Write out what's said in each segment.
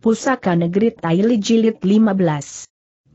Pusaka Negeri Taili Jilid 15.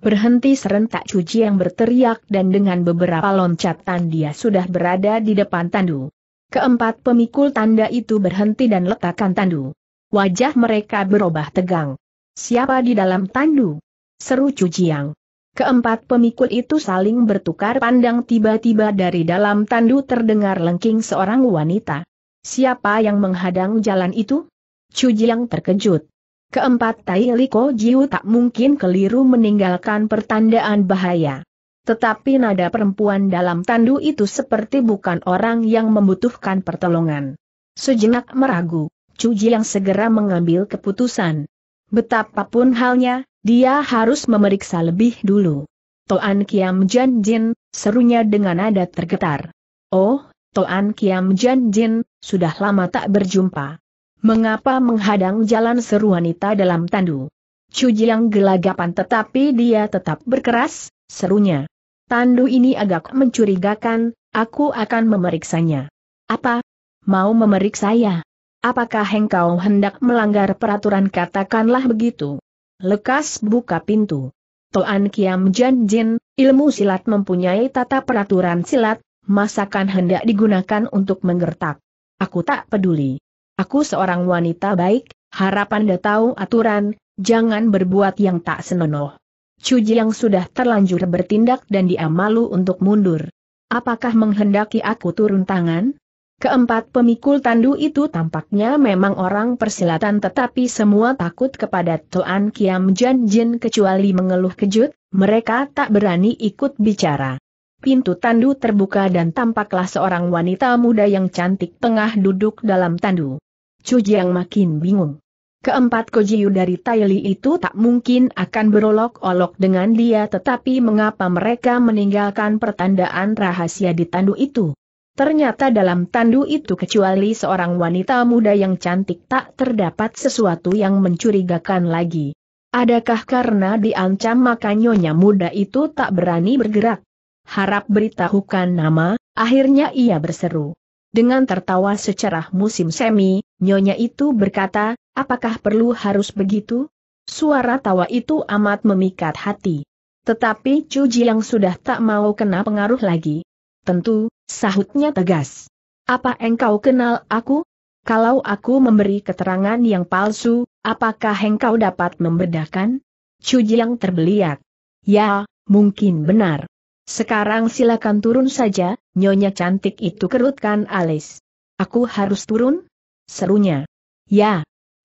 Berhenti serentak cuci yang berteriak dan dengan beberapa loncatan dia sudah berada di depan tandu. Keempat pemikul tanda itu berhenti dan letakkan tandu. Wajah mereka berubah tegang. Siapa di dalam tandu? Seru yang. Keempat pemikul itu saling bertukar pandang tiba-tiba dari dalam tandu terdengar lengking seorang wanita. Siapa yang menghadang jalan itu? Cujiang terkejut. Keempat Tai Liko Jiu tak mungkin keliru meninggalkan pertandaan bahaya. Tetapi nada perempuan dalam tandu itu seperti bukan orang yang membutuhkan pertolongan. Sejenak meragu, Cuji yang segera mengambil keputusan. Betapapun halnya, dia harus memeriksa lebih dulu. Toan Kiam Jan Jin, serunya dengan nada tergetar. Oh, Toan Kiam Jan Jin, sudah lama tak berjumpa. Mengapa menghadang jalan seru wanita dalam tandu? Cujiang gelagapan tetapi dia tetap berkeras, serunya. Tandu ini agak mencurigakan, aku akan memeriksanya. Apa? Mau memeriksa ya? Apakah engkau hendak melanggar peraturan katakanlah begitu? Lekas buka pintu. Toan Kiam Jan Jin, ilmu silat mempunyai tata peraturan silat, masakan hendak digunakan untuk menggertak. Aku tak peduli. Aku seorang wanita baik, harap Anda tahu aturan, jangan berbuat yang tak senonoh. Cuji yang sudah terlanjur bertindak dan dia malu untuk mundur. Apakah menghendaki aku turun tangan? Keempat pemikul tandu itu tampaknya memang orang persilatan tetapi semua takut kepada Tuan Kiam Jan Jin kecuali mengeluh kejut, mereka tak berani ikut bicara. Pintu tandu terbuka dan tampaklah seorang wanita muda yang cantik tengah duduk dalam tandu. Chu Jiang makin bingung. Keempat Kojiu dari Taili itu tak mungkin akan berolok-olok dengan dia tetapi mengapa mereka meninggalkan pertandaan rahasia di tandu itu? Ternyata dalam tandu itu kecuali seorang wanita muda yang cantik tak terdapat sesuatu yang mencurigakan lagi. Adakah karena diancam maka nyonya muda itu tak berani bergerak? Harap beritahukan nama, akhirnya ia berseru. Dengan tertawa secara musim semi, Nyonya itu berkata, apakah perlu harus begitu? Suara tawa itu amat memikat hati. Tetapi Chu yang sudah tak mau kena pengaruh lagi. Tentu, sahutnya tegas. Apa engkau kenal aku? Kalau aku memberi keterangan yang palsu, apakah engkau dapat membedakan? Chu yang terbeliak. Ya, mungkin benar. Sekarang silakan turun saja, nyonya cantik itu kerutkan alis. Aku harus turun? serunya. Ya.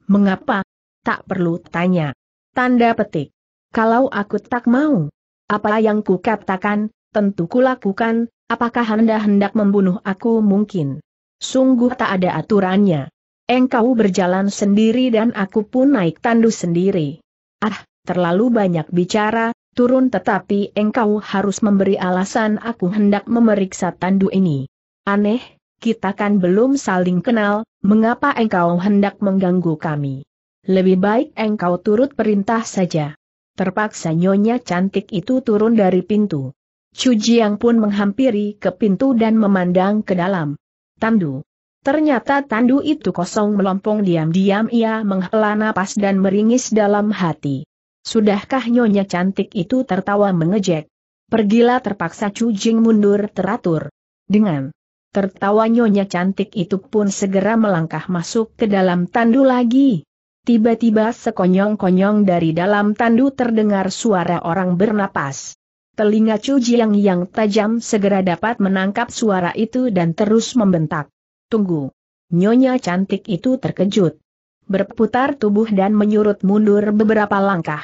Mengapa? Tak perlu tanya. Tanda petik. Kalau aku tak mau. Apa yang kukatakan, tentu kulakukan, apakah Anda hendak membunuh aku mungkin? Sungguh tak ada aturannya. Engkau berjalan sendiri dan aku pun naik tandu sendiri. Ah, terlalu banyak bicara, turun tetapi engkau harus memberi alasan aku hendak memeriksa tandu ini. Aneh, kita kan belum saling kenal, mengapa engkau hendak mengganggu kami? Lebih baik engkau turut perintah saja. Terpaksa nyonya cantik itu turun dari pintu. Chu Jiang pun menghampiri ke pintu dan memandang ke dalam. Tandu. Ternyata tandu itu kosong melompong diam-diam ia menghela napas dan meringis dalam hati. Sudahkah nyonya cantik itu tertawa mengejek? Pergilah terpaksa Chu Jing mundur teratur. Dengan Tertawa nyonya cantik itu pun segera melangkah masuk ke dalam tandu lagi. Tiba-tiba sekonyong-konyong dari dalam tandu terdengar suara orang bernapas. Telinga Cujiang yang tajam segera dapat menangkap suara itu dan terus membentak. Tunggu. Nyonya cantik itu terkejut. Berputar tubuh dan menyurut mundur beberapa langkah.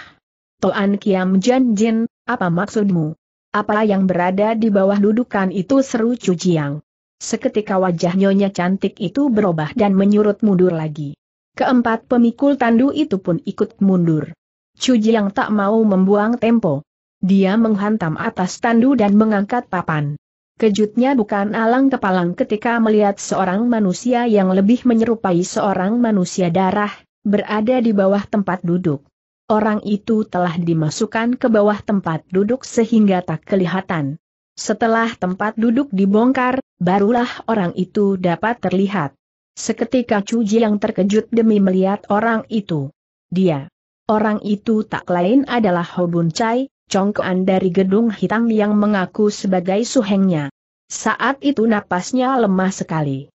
Toan Kiam Jan Jin, apa maksudmu? Apa yang berada di bawah dudukan itu seru Cujiang. Seketika wajah nyonya cantik itu berubah dan menyurut mundur lagi. Keempat pemikul tandu itu pun ikut mundur. Cuji yang tak mau membuang tempo. Dia menghantam atas tandu dan mengangkat papan. Kejutnya bukan alang kepalang ketika melihat seorang manusia yang lebih menyerupai seorang manusia darah, berada di bawah tempat duduk. Orang itu telah dimasukkan ke bawah tempat duduk sehingga tak kelihatan. Setelah tempat duduk dibongkar, barulah orang itu dapat terlihat. Seketika Cuji yang terkejut demi melihat orang itu. Dia. Orang itu tak lain adalah Hobun Chai, congkoan dari gedung hitam yang mengaku sebagai suhengnya. Saat itu napasnya lemah sekali.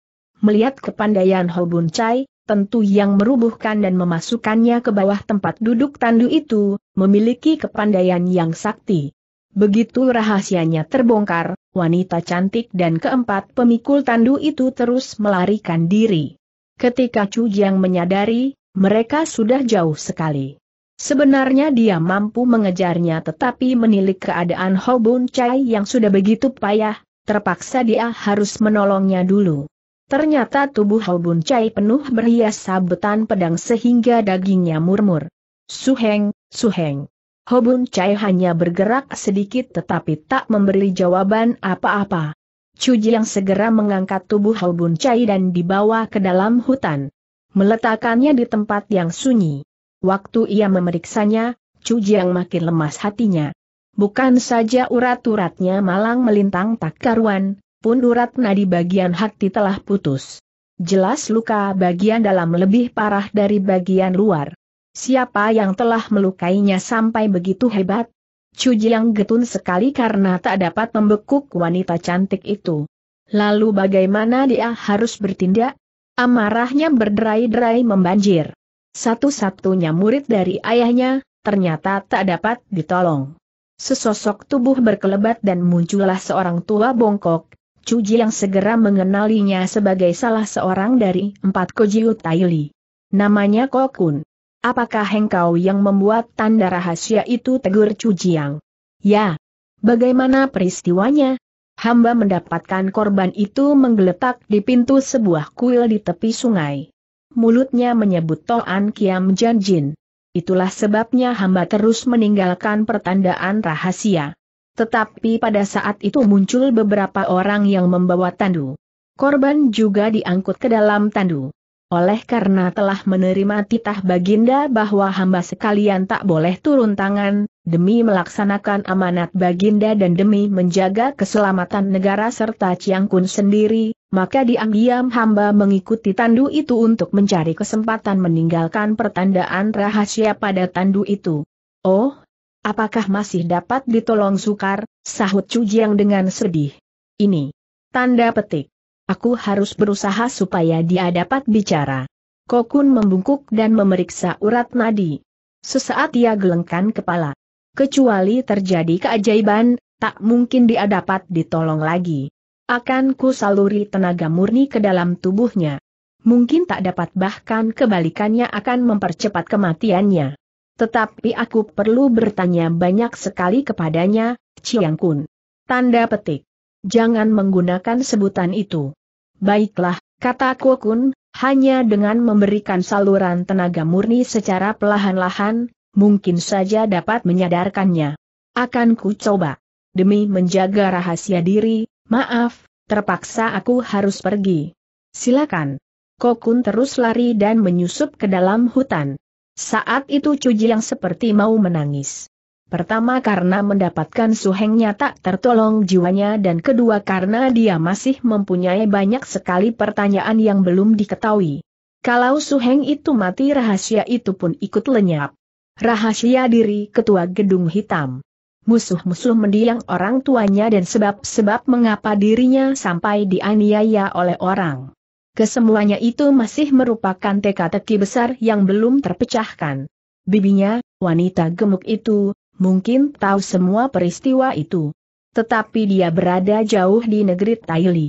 Melihat kepandaian Hobun Chai, tentu yang merubuhkan dan memasukkannya ke bawah tempat duduk tandu itu, memiliki kepandaian yang sakti. Begitu rahasianya terbongkar, wanita cantik dan keempat pemikul tandu itu terus melarikan diri. Ketika Chu Jiang menyadari, mereka sudah jauh sekali. Sebenarnya dia mampu mengejarnya tetapi menilik keadaan Hobun Chai yang sudah begitu payah, terpaksa dia harus menolongnya dulu. Ternyata tubuh Hobun Chai penuh berhias sabetan pedang sehingga dagingnya murmur. Suheng, Suheng. Hobun Cai hanya bergerak sedikit tetapi tak memberi jawaban apa-apa. Cuji yang segera mengangkat tubuh Hobun Cai dan dibawa ke dalam hutan. Meletakkannya di tempat yang sunyi. Waktu ia memeriksanya, Cuji yang makin lemas hatinya. Bukan saja urat-uratnya malang melintang tak karuan, pun urat nadi bagian hati telah putus. Jelas luka bagian dalam lebih parah dari bagian luar. Siapa yang telah melukainya sampai begitu hebat? Chu Jiang getun sekali karena tak dapat membekuk wanita cantik itu. Lalu bagaimana dia harus bertindak? Amarahnya berderai-derai membanjir. Satu-satunya murid dari ayahnya, ternyata tak dapat ditolong. Sesosok tubuh berkelebat dan muncullah seorang tua bongkok, Chu Jiang segera mengenalinya sebagai salah seorang dari empat Kojiu Taili. Namanya Kokun. Apakah engkau yang membuat tanda rahasia itu tegur Cujiang? Ya. Bagaimana peristiwanya? Hamba mendapatkan korban itu menggeletak di pintu sebuah kuil di tepi sungai. Mulutnya menyebut Toan Kiam Janjin. Itulah sebabnya hamba terus meninggalkan pertandaan rahasia. Tetapi pada saat itu muncul beberapa orang yang membawa tandu. Korban juga diangkut ke dalam tandu. Oleh karena telah menerima titah Baginda bahwa hamba sekalian tak boleh turun tangan, demi melaksanakan amanat Baginda dan demi menjaga keselamatan negara serta Chiang Kun sendiri, maka diam-diam hamba mengikuti tandu itu untuk mencari kesempatan meninggalkan pertandaan rahasia pada tandu itu. Oh, apakah masih dapat ditolong sukar, sahut Cujiang dengan sedih. Ini. Tanda petik. Aku harus berusaha supaya dia dapat bicara. Kokun membungkuk dan memeriksa urat nadi. Sesaat ia gelengkan kepala. Kecuali terjadi keajaiban, tak mungkin dia dapat ditolong lagi. Akan ku saluri tenaga murni ke dalam tubuhnya. Mungkin tak dapat bahkan kebalikannya akan mempercepat kematiannya. Tetapi aku perlu bertanya banyak sekali kepadanya, Chiang Kun. Tanda petik. Jangan menggunakan sebutan itu. Baiklah, kata Kokun, hanya dengan memberikan saluran tenaga murni secara perlahan-lahan, mungkin saja dapat menyadarkannya. Akan ku coba. Demi menjaga rahasia diri, maaf, terpaksa aku harus pergi. Silakan. Kokun terus lari dan menyusup ke dalam hutan. Saat itu Cuji yang seperti mau menangis. Pertama karena mendapatkan suhengnya tak tertolong jiwanya dan kedua karena dia masih mempunyai banyak sekali pertanyaan yang belum diketahui. Kalau suheng itu mati rahasia itu pun ikut lenyap. Rahasia diri ketua gedung hitam. Musuh-musuh mendiang orang tuanya dan sebab-sebab mengapa dirinya sampai dianiaya oleh orang. Kesemuanya itu masih merupakan teka-teki besar yang belum terpecahkan. Bibinya, wanita gemuk itu, mungkin tahu semua peristiwa itu. Tetapi dia berada jauh di negeri Taili.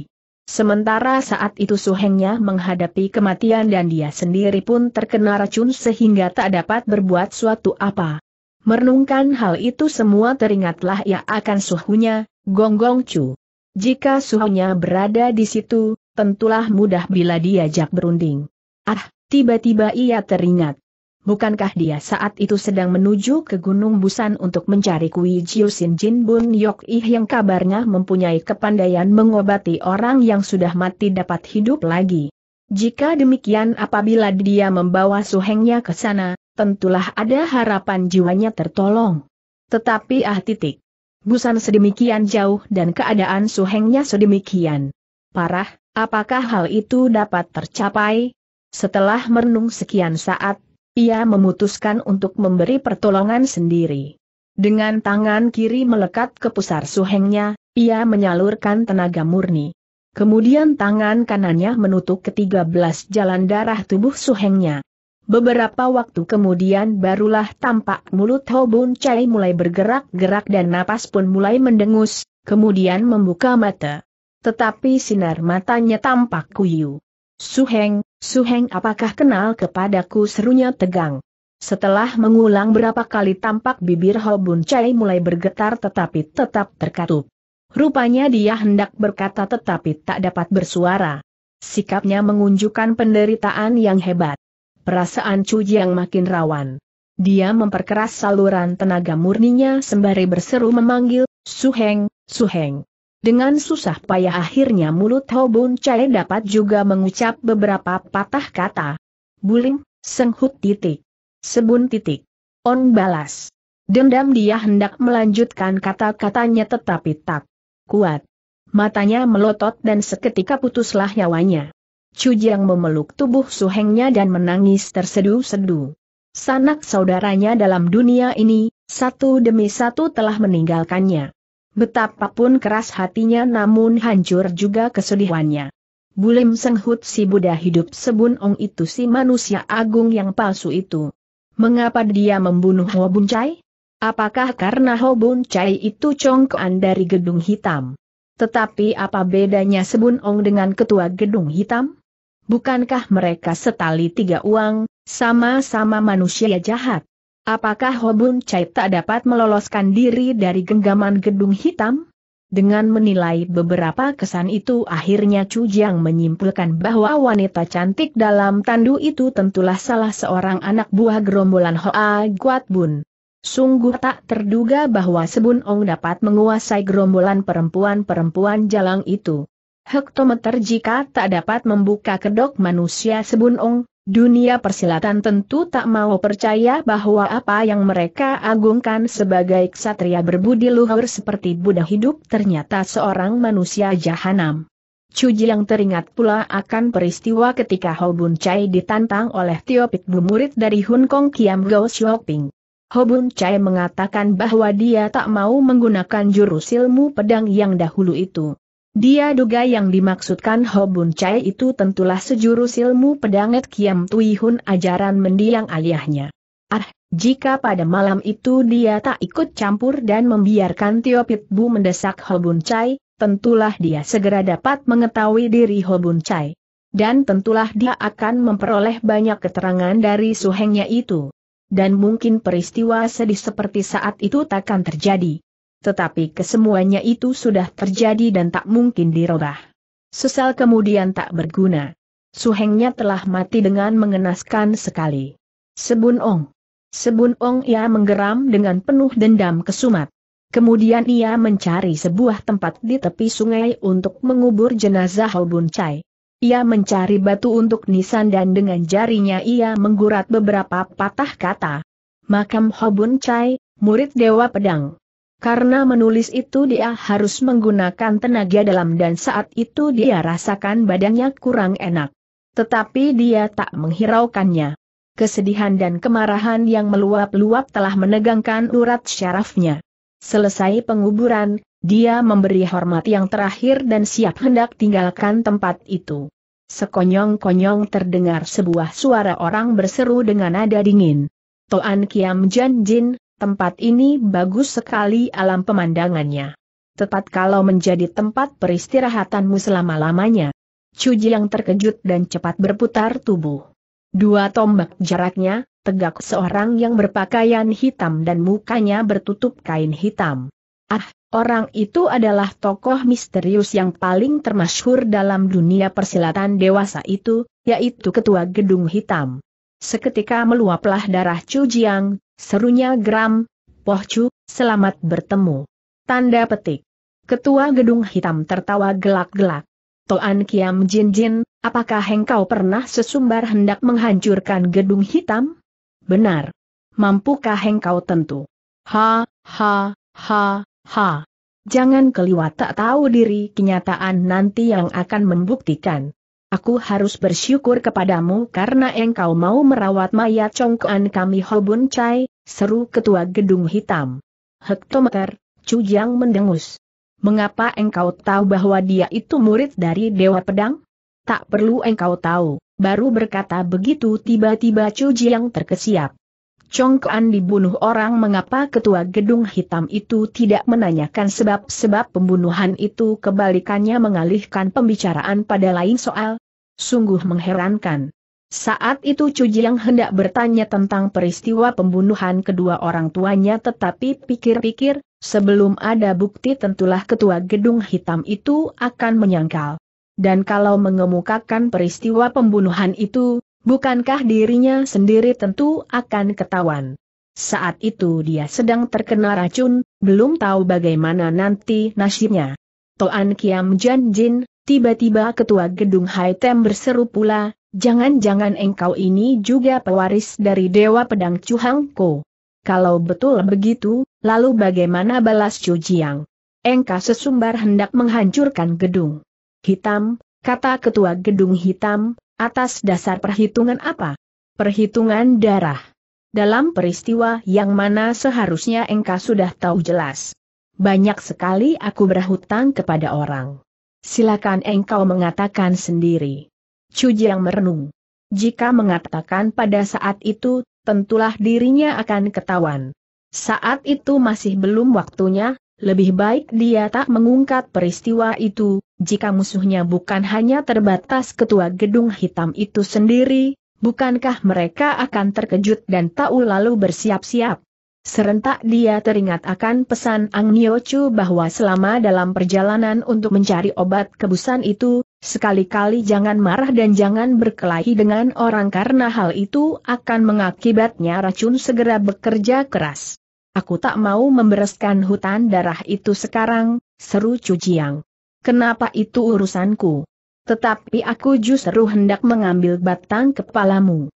Sementara saat itu suhengnya menghadapi kematian dan dia sendiri pun terkena racun sehingga tak dapat berbuat suatu apa. Merenungkan hal itu semua teringatlah ia akan suhunya, Gonggong Chu. Jika suhunya berada di situ, tentulah mudah bila diajak berunding. Ah, tiba-tiba ia teringat bukankah dia saat itu sedang menuju ke Gunung Busan untuk mencari Kui Jiu Sin Jin Bun Yok Ih yang kabarnya mempunyai kepandaian mengobati orang yang sudah mati dapat hidup lagi. Jika demikian apabila dia membawa suhengnya ke sana, tentulah ada harapan jiwanya tertolong. Tetapi ah titik. Busan sedemikian jauh dan keadaan suhengnya sedemikian parah, apakah hal itu dapat tercapai? Setelah merenung sekian saat, ia memutuskan untuk memberi pertolongan sendiri. Dengan tangan kiri melekat ke pusar suhengnya, ia menyalurkan tenaga murni. Kemudian tangan kanannya menutup ke-13 jalan darah tubuh suhengnya. Beberapa waktu kemudian barulah tampak mulut Hobun Chai mulai bergerak-gerak dan napas pun mulai mendengus, kemudian membuka mata. Tetapi sinar matanya tampak kuyu. Suheng, Suheng apakah kenal kepadaku serunya tegang. Setelah mengulang berapa kali tampak bibir Hobun Chai mulai bergetar tetapi tetap terkatup. Rupanya dia hendak berkata tetapi tak dapat bersuara. Sikapnya mengunjukkan penderitaan yang hebat. Perasaan Chu yang makin rawan. Dia memperkeras saluran tenaga murninya sembari berseru memanggil, Suheng, Suheng. Dengan susah payah akhirnya mulut Hobun Chai dapat juga mengucap beberapa patah kata. Buling, senghut titik. Sebun titik. On balas. Dendam dia hendak melanjutkan kata-katanya tetapi tak kuat. Matanya melotot dan seketika putuslah nyawanya. Cujiang memeluk tubuh suhengnya dan menangis tersedu-sedu. Sanak saudaranya dalam dunia ini, satu demi satu telah meninggalkannya. Betapapun keras hatinya namun hancur juga kesedihannya. Bulim senghut si Buddha hidup sebunong itu si manusia agung yang palsu itu. Mengapa dia membunuh Ho Bun Chai? Apakah karena Ho Bun Chai itu congkoan dari gedung hitam? Tetapi apa bedanya sebunong dengan ketua gedung hitam? Bukankah mereka setali tiga uang, sama-sama manusia jahat? Apakah Hobun Chai tak dapat meloloskan diri dari genggaman gedung hitam? Dengan menilai beberapa kesan itu akhirnya Chu Jiang menyimpulkan bahwa wanita cantik dalam tandu itu tentulah salah seorang anak buah gerombolan Hoa Guat Bun. Sungguh tak terduga bahwa Sebun Ong dapat menguasai gerombolan perempuan-perempuan jalang itu. Hektometer jika tak dapat membuka kedok manusia Sebun Ong, Dunia persilatan tentu tak mau percaya bahwa apa yang mereka agungkan sebagai ksatria berbudi luhur seperti Buddha hidup ternyata seorang manusia jahanam. Cuji yang teringat pula akan peristiwa ketika Hobun Chai ditantang oleh Tiopik Bu murid dari Hong Kong Kiam Go Shopping. Hobun Chai mengatakan bahwa dia tak mau menggunakan jurus ilmu pedang yang dahulu itu. Dia duga yang dimaksudkan Hobun Chai itu tentulah sejurus ilmu pedanget Kiam Tui Hun ajaran mendiang aliahnya. Ah, jika pada malam itu dia tak ikut campur dan membiarkan Tio Pitbu mendesak Hobun Chai, tentulah dia segera dapat mengetahui diri Hobun Chai. Dan tentulah dia akan memperoleh banyak keterangan dari suhengnya itu. Dan mungkin peristiwa sedih seperti saat itu takkan terjadi tetapi kesemuanya itu sudah terjadi dan tak mungkin dirubah. Sesal kemudian tak berguna. Suhengnya telah mati dengan mengenaskan sekali. Sebun Ong. Sebun Ong ia menggeram dengan penuh dendam kesumat. Kemudian ia mencari sebuah tempat di tepi sungai untuk mengubur jenazah Hobuncai. Chai. Ia mencari batu untuk nisan dan dengan jarinya ia menggurat beberapa patah kata. Makam Hobuncai, Chai, murid Dewa Pedang. Karena menulis itu dia harus menggunakan tenaga dalam dan saat itu dia rasakan badannya kurang enak. Tetapi dia tak menghiraukannya. Kesedihan dan kemarahan yang meluap-luap telah menegangkan urat syarafnya. Selesai penguburan, dia memberi hormat yang terakhir dan siap hendak tinggalkan tempat itu. Sekonyong-konyong terdengar sebuah suara orang berseru dengan nada dingin. Toan Kiam Jan Jin, Tempat ini bagus sekali alam pemandangannya. Tepat kalau menjadi tempat peristirahatanmu selama-lamanya. Cuji yang terkejut dan cepat berputar tubuh. Dua tombak jaraknya, tegak seorang yang berpakaian hitam dan mukanya bertutup kain hitam. Ah, orang itu adalah tokoh misterius yang paling termasyhur dalam dunia persilatan dewasa itu, yaitu Ketua Gedung Hitam. Seketika meluaplah darah Chu Jiang, Serunya geram, Pohcu, selamat bertemu. Tanda petik. Ketua Gedung Hitam tertawa gelak-gelak. Toan Kiam Jin Jin, apakah engkau pernah sesumbar hendak menghancurkan Gedung Hitam? Benar. Mampukah engkau tentu? Ha, ha, ha, ha. Jangan keliwat tak tahu diri kenyataan nanti yang akan membuktikan. Aku harus bersyukur kepadamu karena engkau mau merawat mayat congkoan kami Hobun Chai, seru ketua gedung hitam. Hektometer, Cujang mendengus. Mengapa engkau tahu bahwa dia itu murid dari Dewa Pedang? Tak perlu engkau tahu, baru berkata begitu tiba-tiba Cujang terkesiap. Chong Kuan dibunuh orang mengapa ketua gedung hitam itu tidak menanyakan sebab-sebab pembunuhan itu kebalikannya mengalihkan pembicaraan pada lain soal? Sungguh mengherankan. Saat itu Chu Jiang hendak bertanya tentang peristiwa pembunuhan kedua orang tuanya tetapi pikir-pikir, sebelum ada bukti tentulah ketua gedung hitam itu akan menyangkal. Dan kalau mengemukakan peristiwa pembunuhan itu, Bukankah dirinya sendiri tentu akan ketahuan? Saat itu dia sedang terkena racun, belum tahu bagaimana nanti nasibnya. Toan Kiam Jan Jin, tiba-tiba ketua gedung Haitem berseru pula, jangan-jangan engkau ini juga pewaris dari Dewa Pedang Chuhangko. Kalau betul begitu, lalu bagaimana balas Chu Jiang? Engkau sesumbar hendak menghancurkan gedung. Hitam, kata ketua gedung hitam, Atas dasar perhitungan apa? Perhitungan darah. Dalam peristiwa yang mana seharusnya engkau sudah tahu jelas. Banyak sekali aku berhutang kepada orang. Silakan engkau mengatakan sendiri. Cuji yang merenung. Jika mengatakan pada saat itu, tentulah dirinya akan ketahuan. Saat itu masih belum waktunya, lebih baik dia tak mengungkap peristiwa itu, jika musuhnya bukan hanya terbatas ketua gedung hitam itu sendiri, bukankah mereka akan terkejut dan tahu lalu bersiap-siap? Serentak dia teringat akan pesan Ang Niochu bahwa selama dalam perjalanan untuk mencari obat kebusan itu, sekali-kali jangan marah dan jangan berkelahi dengan orang karena hal itu akan mengakibatnya racun segera bekerja keras. Aku tak mau membereskan hutan darah itu sekarang, seru Chu Jiang. Kenapa itu urusanku? Tetapi aku justru hendak mengambil batang kepalamu.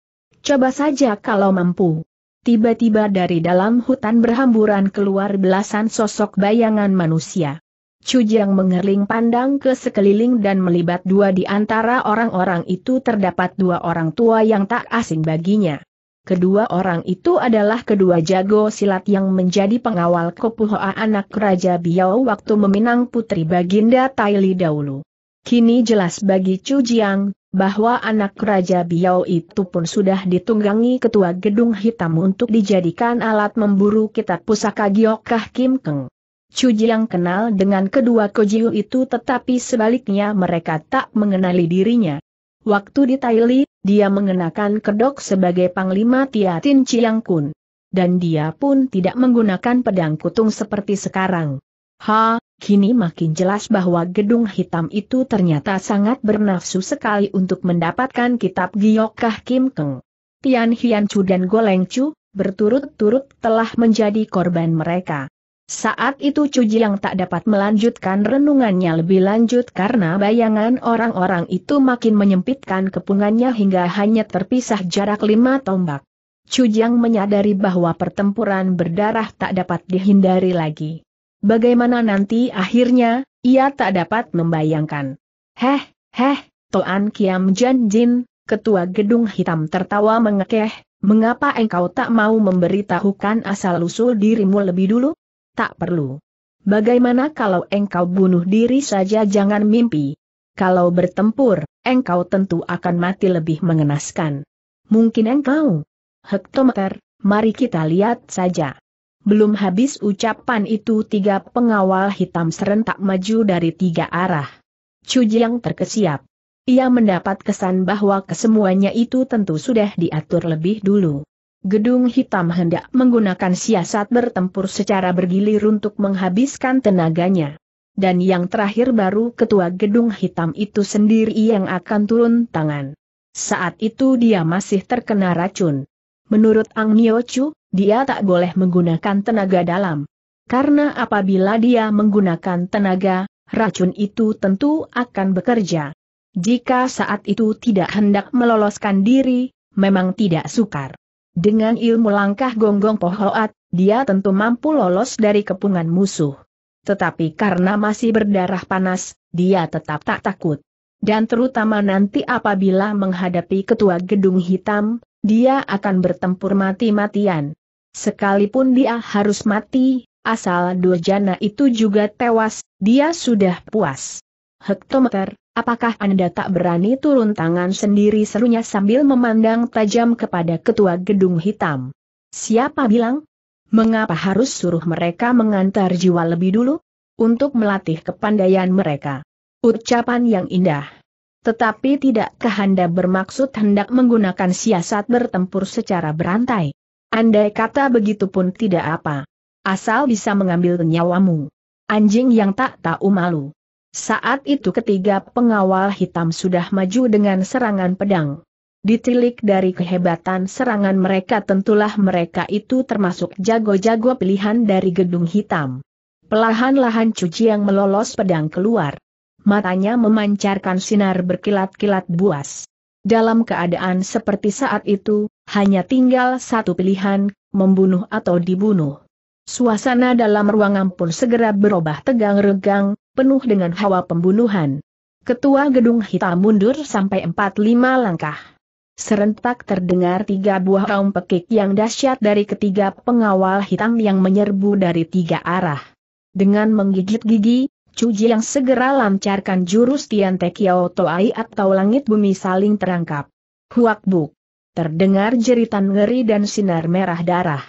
Coba saja kalau mampu. Tiba-tiba dari dalam hutan berhamburan keluar belasan sosok bayangan manusia. Cujang mengerling pandang ke sekeliling dan melibat dua di antara orang-orang itu terdapat dua orang tua yang tak asing baginya. Kedua orang itu adalah kedua jago silat yang menjadi pengawal Kopuhoa anak Raja Biao waktu meminang putri Baginda Taili dahulu. Kini jelas bagi Chu Jiang, bahwa anak Raja Biao itu pun sudah ditunggangi ketua gedung hitam untuk dijadikan alat memburu kitab pusaka Giokah Kim Keng. Chu Jiang kenal dengan kedua Kojiu itu tetapi sebaliknya mereka tak mengenali dirinya. Waktu di Taili, dia mengenakan kedok sebagai panglima Tiatin Chiang Kun. Dan dia pun tidak menggunakan pedang kutung seperti sekarang. Ha, kini makin jelas bahwa gedung hitam itu ternyata sangat bernafsu sekali untuk mendapatkan kitab Giokah Kim Keng. Tian Hian Chu dan Goleng Chu, berturut-turut telah menjadi korban mereka. Saat itu Cuji yang tak dapat melanjutkan renungannya lebih lanjut karena bayangan orang-orang itu makin menyempitkan kepungannya hingga hanya terpisah jarak lima tombak. Cujiang menyadari bahwa pertempuran berdarah tak dapat dihindari lagi. Bagaimana nanti akhirnya, ia tak dapat membayangkan. Heh, heh, Toan Kiam Jin, ketua gedung hitam tertawa mengekeh, mengapa engkau tak mau memberitahukan asal-usul dirimu lebih dulu? tak perlu. Bagaimana kalau engkau bunuh diri saja jangan mimpi? Kalau bertempur, engkau tentu akan mati lebih mengenaskan. Mungkin engkau. Hektometer, mari kita lihat saja. Belum habis ucapan itu tiga pengawal hitam serentak maju dari tiga arah. Cujiang terkesiap. Ia mendapat kesan bahwa kesemuanya itu tentu sudah diatur lebih dulu. Gedung hitam hendak menggunakan siasat bertempur secara bergilir untuk menghabiskan tenaganya. Dan yang terakhir baru ketua gedung hitam itu sendiri yang akan turun tangan. Saat itu dia masih terkena racun. Menurut Ang Chu, dia tak boleh menggunakan tenaga dalam. Karena apabila dia menggunakan tenaga, racun itu tentu akan bekerja. Jika saat itu tidak hendak meloloskan diri, memang tidak sukar. Dengan ilmu langkah gonggong pohoat, dia tentu mampu lolos dari kepungan musuh. Tetapi karena masih berdarah panas, dia tetap tak takut. Dan terutama nanti apabila menghadapi ketua gedung hitam, dia akan bertempur mati-matian. Sekalipun dia harus mati, asal dua jana itu juga tewas, dia sudah puas. Hektometer, Apakah Anda tak berani turun tangan sendiri serunya sambil memandang tajam kepada ketua gedung hitam? Siapa bilang? Mengapa harus suruh mereka mengantar jiwa lebih dulu? Untuk melatih kepandaian mereka. Ucapan yang indah. Tetapi tidak Anda bermaksud hendak menggunakan siasat bertempur secara berantai? Andai kata begitu pun tidak apa. Asal bisa mengambil nyawamu. Anjing yang tak tahu malu. Saat itu ketiga pengawal hitam sudah maju dengan serangan pedang. Ditilik dari kehebatan serangan mereka tentulah mereka itu termasuk jago-jago pilihan dari gedung hitam. Pelahan-lahan cuci yang melolos pedang keluar. Matanya memancarkan sinar berkilat-kilat buas. Dalam keadaan seperti saat itu, hanya tinggal satu pilihan, membunuh atau dibunuh. Suasana dalam ruangan pun segera berubah tegang regang, penuh dengan hawa pembunuhan. Ketua gedung hitam mundur sampai 45 langkah. Serentak terdengar tiga buah raung pekik yang dahsyat dari ketiga pengawal hitam yang menyerbu dari tiga arah. Dengan menggigit gigi, Cuji yang segera lancarkan jurus Tian Tekiao Toai atau langit bumi saling terangkap. Huak buk. Terdengar jeritan ngeri dan sinar merah darah.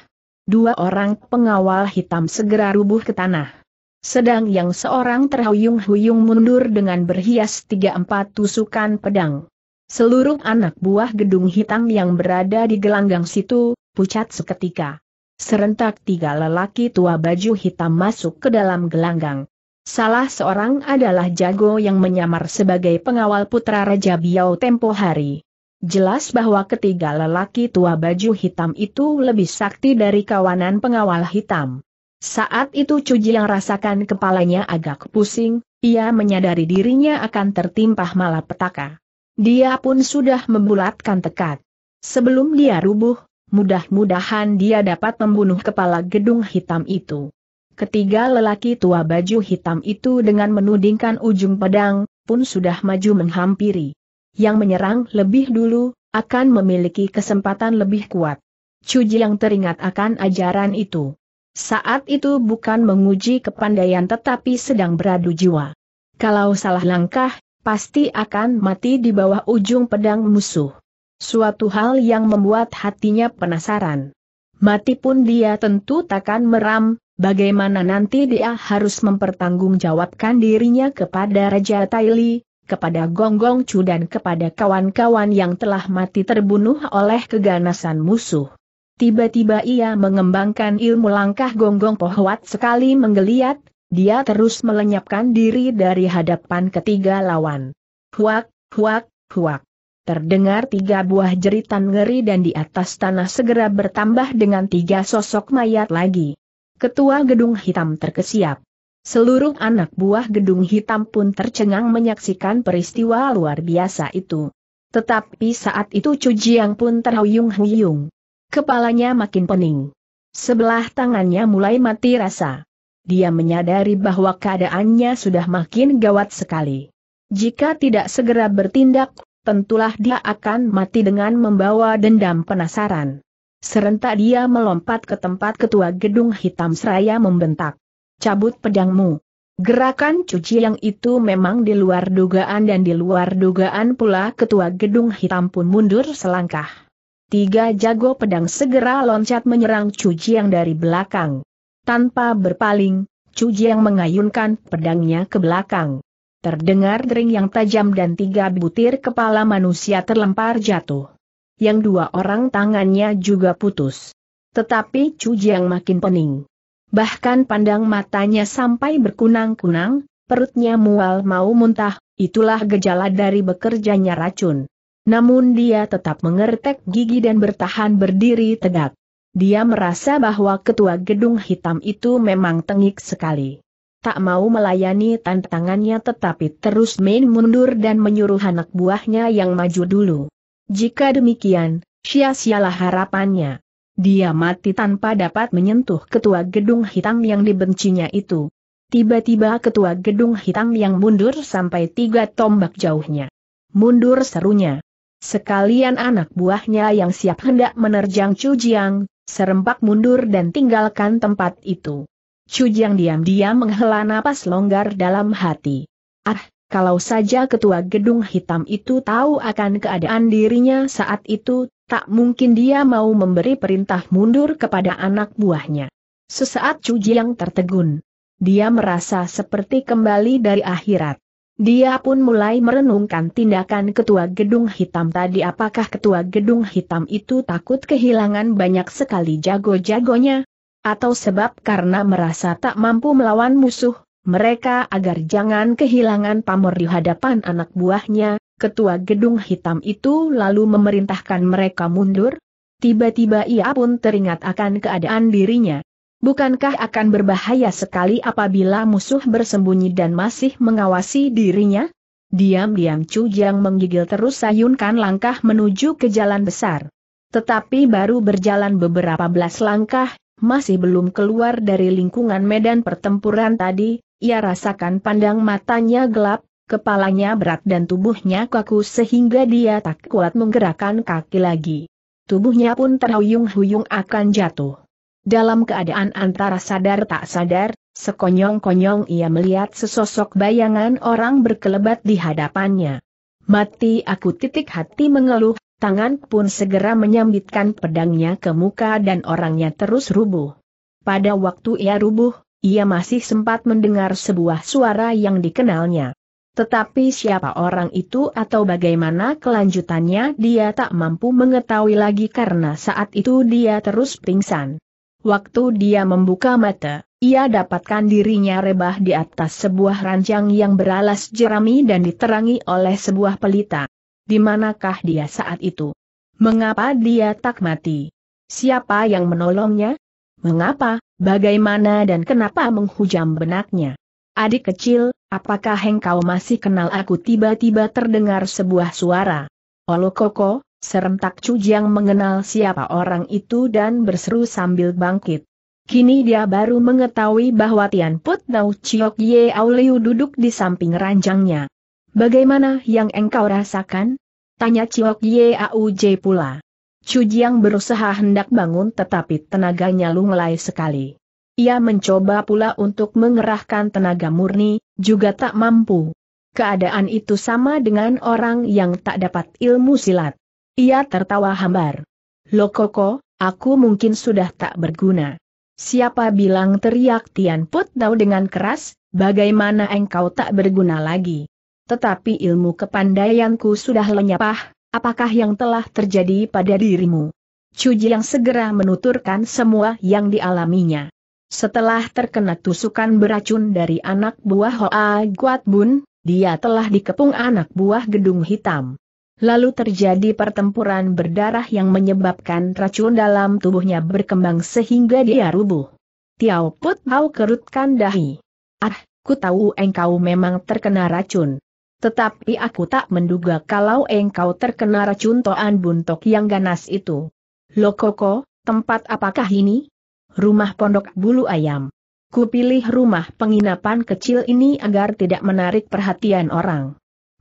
Dua orang pengawal hitam segera rubuh ke tanah. Sedang yang seorang terhuyung-huyung mundur dengan berhias tiga empat tusukan pedang. Seluruh anak buah gedung hitam yang berada di gelanggang situ, pucat seketika. Serentak tiga lelaki tua baju hitam masuk ke dalam gelanggang. Salah seorang adalah Jago yang menyamar sebagai pengawal putra Raja Biau tempo hari. Jelas bahwa ketiga lelaki tua baju hitam itu lebih sakti dari kawanan pengawal hitam. Saat itu Cuji yang rasakan kepalanya agak pusing, ia menyadari dirinya akan tertimpa malapetaka. Dia pun sudah membulatkan tekad. Sebelum dia rubuh, mudah-mudahan dia dapat membunuh kepala gedung hitam itu. Ketiga lelaki tua baju hitam itu dengan menudingkan ujung pedang, pun sudah maju menghampiri. Yang menyerang lebih dulu, akan memiliki kesempatan lebih kuat. Cuji yang teringat akan ajaran itu. Saat itu bukan menguji kepandaian tetapi sedang beradu jiwa. Kalau salah langkah, pasti akan mati di bawah ujung pedang musuh. Suatu hal yang membuat hatinya penasaran. Mati pun dia tentu takkan meram, bagaimana nanti dia harus mempertanggungjawabkan dirinya kepada Raja Taili, kepada Gonggong Chu dan kepada kawan-kawan yang telah mati terbunuh oleh keganasan musuh. Tiba-tiba ia mengembangkan ilmu langkah gonggong pohwat sekali menggeliat, dia terus melenyapkan diri dari hadapan ketiga lawan. Huak, huak, huak. Terdengar tiga buah jeritan ngeri dan di atas tanah segera bertambah dengan tiga sosok mayat lagi. Ketua gedung hitam terkesiap. Seluruh anak buah gedung hitam pun tercengang menyaksikan peristiwa luar biasa itu. Tetapi saat itu Cujiang pun terhuyung-huyung. Kepalanya makin pening. Sebelah tangannya mulai mati rasa. Dia menyadari bahwa keadaannya sudah makin gawat sekali. Jika tidak segera bertindak, tentulah dia akan mati dengan membawa dendam penasaran. Serentak dia melompat ke tempat ketua gedung hitam seraya membentak. Cabut pedangmu. Gerakan cuci yang itu memang di luar dugaan dan di luar dugaan pula ketua gedung hitam pun mundur selangkah. Tiga jago pedang segera loncat menyerang Chu Jiang dari belakang. Tanpa berpaling, Chu Jiang mengayunkan pedangnya ke belakang. Terdengar dering yang tajam dan tiga butir kepala manusia terlempar jatuh. Yang dua orang tangannya juga putus. Tetapi Chu Jiang makin pening. Bahkan pandang matanya sampai berkunang-kunang, perutnya mual mau muntah, itulah gejala dari bekerjanya racun. Namun dia tetap mengertek gigi dan bertahan berdiri tegak. Dia merasa bahwa ketua gedung hitam itu memang tengik sekali. Tak mau melayani tantangannya tetapi terus main mundur dan menyuruh anak buahnya yang maju dulu. Jika demikian, sia-sialah harapannya. Dia mati tanpa dapat menyentuh ketua gedung hitam yang dibencinya itu. Tiba-tiba ketua gedung hitam yang mundur sampai tiga tombak jauhnya. Mundur serunya. Sekalian anak buahnya yang siap hendak menerjang Jiang, serempak mundur dan tinggalkan tempat itu. Jiang diam-diam menghela napas longgar dalam hati. Ah, kalau saja ketua gedung hitam itu tahu akan keadaan dirinya saat itu, tak mungkin dia mau memberi perintah mundur kepada anak buahnya. Sesaat Jiang tertegun. Dia merasa seperti kembali dari akhirat. Dia pun mulai merenungkan tindakan ketua gedung hitam tadi apakah ketua gedung hitam itu takut kehilangan banyak sekali jago-jagonya? Atau sebab karena merasa tak mampu melawan musuh, mereka agar jangan kehilangan pamor di hadapan anak buahnya, ketua gedung hitam itu lalu memerintahkan mereka mundur? Tiba-tiba ia pun teringat akan keadaan dirinya. Bukankah akan berbahaya sekali apabila musuh bersembunyi dan masih mengawasi dirinya? Diam-diam Chu Jiang menggigil terus sayunkan langkah menuju ke jalan besar. Tetapi baru berjalan beberapa belas langkah, masih belum keluar dari lingkungan medan pertempuran tadi, ia rasakan pandang matanya gelap, kepalanya berat dan tubuhnya kaku sehingga dia tak kuat menggerakkan kaki lagi. Tubuhnya pun terhuyung-huyung akan jatuh. Dalam keadaan antara sadar tak sadar, sekonyong-konyong ia melihat sesosok bayangan orang berkelebat di hadapannya. Mati aku titik hati mengeluh, tangan pun segera menyambitkan pedangnya ke muka dan orangnya terus rubuh. Pada waktu ia rubuh, ia masih sempat mendengar sebuah suara yang dikenalnya. Tetapi siapa orang itu atau bagaimana kelanjutannya dia tak mampu mengetahui lagi karena saat itu dia terus pingsan. Waktu dia membuka mata, ia dapatkan dirinya rebah di atas sebuah ranjang yang beralas jerami dan diterangi oleh sebuah pelita. Di manakah dia saat itu? Mengapa dia tak mati? Siapa yang menolongnya? Mengapa, bagaimana dan kenapa menghujam benaknya? Adik kecil, apakah engkau masih kenal aku tiba-tiba terdengar sebuah suara? Olo Koko, Serentak Cujiang mengenal siapa orang itu dan berseru sambil bangkit. Kini dia baru mengetahui bahwa Tian Put Nau Chiok Ye Auliu duduk di samping ranjangnya. Bagaimana yang engkau rasakan? Tanya Chiok Ye Auj pula. Cujiang berusaha hendak bangun tetapi tenaganya lunglai sekali. Ia mencoba pula untuk mengerahkan tenaga murni, juga tak mampu. Keadaan itu sama dengan orang yang tak dapat ilmu silat. Ia tertawa hambar. Lokoko, aku mungkin sudah tak berguna. Siapa bilang teriak Tian Put Dao dengan keras, bagaimana engkau tak berguna lagi. Tetapi ilmu kepandaianku sudah lenyapah, apakah yang telah terjadi pada dirimu? Cuji yang segera menuturkan semua yang dialaminya. Setelah terkena tusukan beracun dari anak buah Hoa Guat Bun, dia telah dikepung anak buah gedung hitam. Lalu terjadi pertempuran berdarah yang menyebabkan racun dalam tubuhnya berkembang sehingga dia rubuh. Tiao Put Pau kerutkan dahi. Ah, ku tahu engkau memang terkena racun. Tetapi aku tak menduga kalau engkau terkena racun Toan Buntok yang ganas itu. Lokoko, tempat apakah ini? Rumah pondok bulu ayam. Ku pilih rumah penginapan kecil ini agar tidak menarik perhatian orang.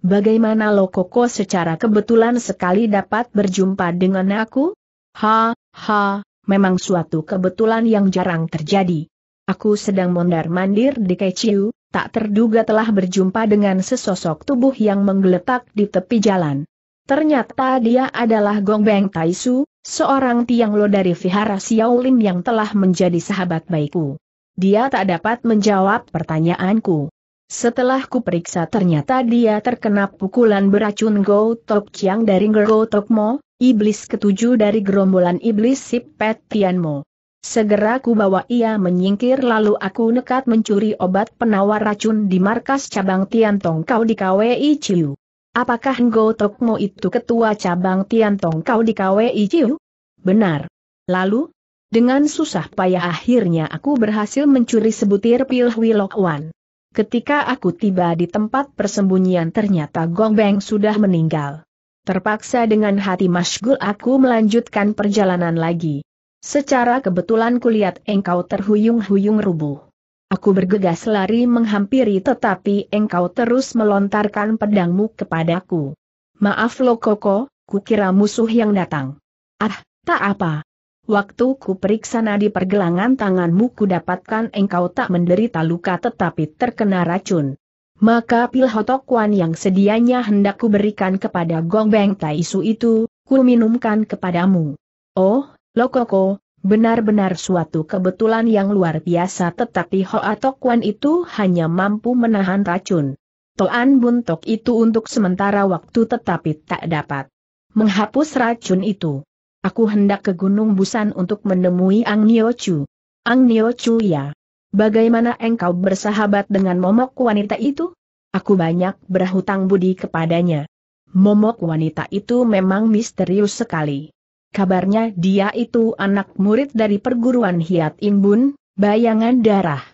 Bagaimana Lokoko secara kebetulan sekali dapat berjumpa dengan aku? Ha, ha, memang suatu kebetulan yang jarang terjadi. Aku sedang mondar-mandir di Keciu, tak terduga telah berjumpa dengan sesosok tubuh yang menggeletak di tepi jalan. Ternyata dia adalah Gong Gongbeng Taisu, seorang tiang lo dari vihara Xiaolin yang telah menjadi sahabat baikku. Dia tak dapat menjawab pertanyaanku. Setelah kuperiksa ternyata dia terkena pukulan beracun Go Tok Chiang dari Go Tok Mo, iblis ketujuh dari gerombolan iblis Sip Pet Tian Mo. Segera ku bawa ia menyingkir lalu aku nekat mencuri obat penawar racun di markas cabang Tian Tong Kau di KWI Chiu. Apakah Go Tok Mo itu ketua cabang Tian Tong Kau di KWI Chiu? Benar. Lalu? Dengan susah payah akhirnya aku berhasil mencuri sebutir pil Wan. Ketika aku tiba di tempat persembunyian ternyata Gong Beng sudah meninggal. Terpaksa dengan hati masgul aku melanjutkan perjalanan lagi. Secara kebetulan kulihat engkau terhuyung-huyung rubuh. Aku bergegas lari menghampiri tetapi engkau terus melontarkan pedangmu kepadaku. Maaf koko, kukira musuh yang datang. Ah, tak apa, Waktu ku periksa nadi pergelangan tanganmu ku dapatkan engkau tak menderita luka tetapi terkena racun. Maka pil pilhotokwan yang sedianya hendak ku berikan kepada Gong Tai Taisu itu, ku minumkan kepadamu. Oh, Lokoko, benar-benar suatu kebetulan yang luar biasa tetapi Hoatokwan itu hanya mampu menahan racun. Toan Buntok itu untuk sementara waktu tetapi tak dapat menghapus racun itu. Aku hendak ke Gunung Busan untuk menemui Ang Nio Chu. Ang Nio Chu ya. Bagaimana engkau bersahabat dengan momok wanita itu? Aku banyak berhutang budi kepadanya. Momok wanita itu memang misterius sekali. Kabarnya dia itu anak murid dari perguruan Hiat Imbun, bayangan darah.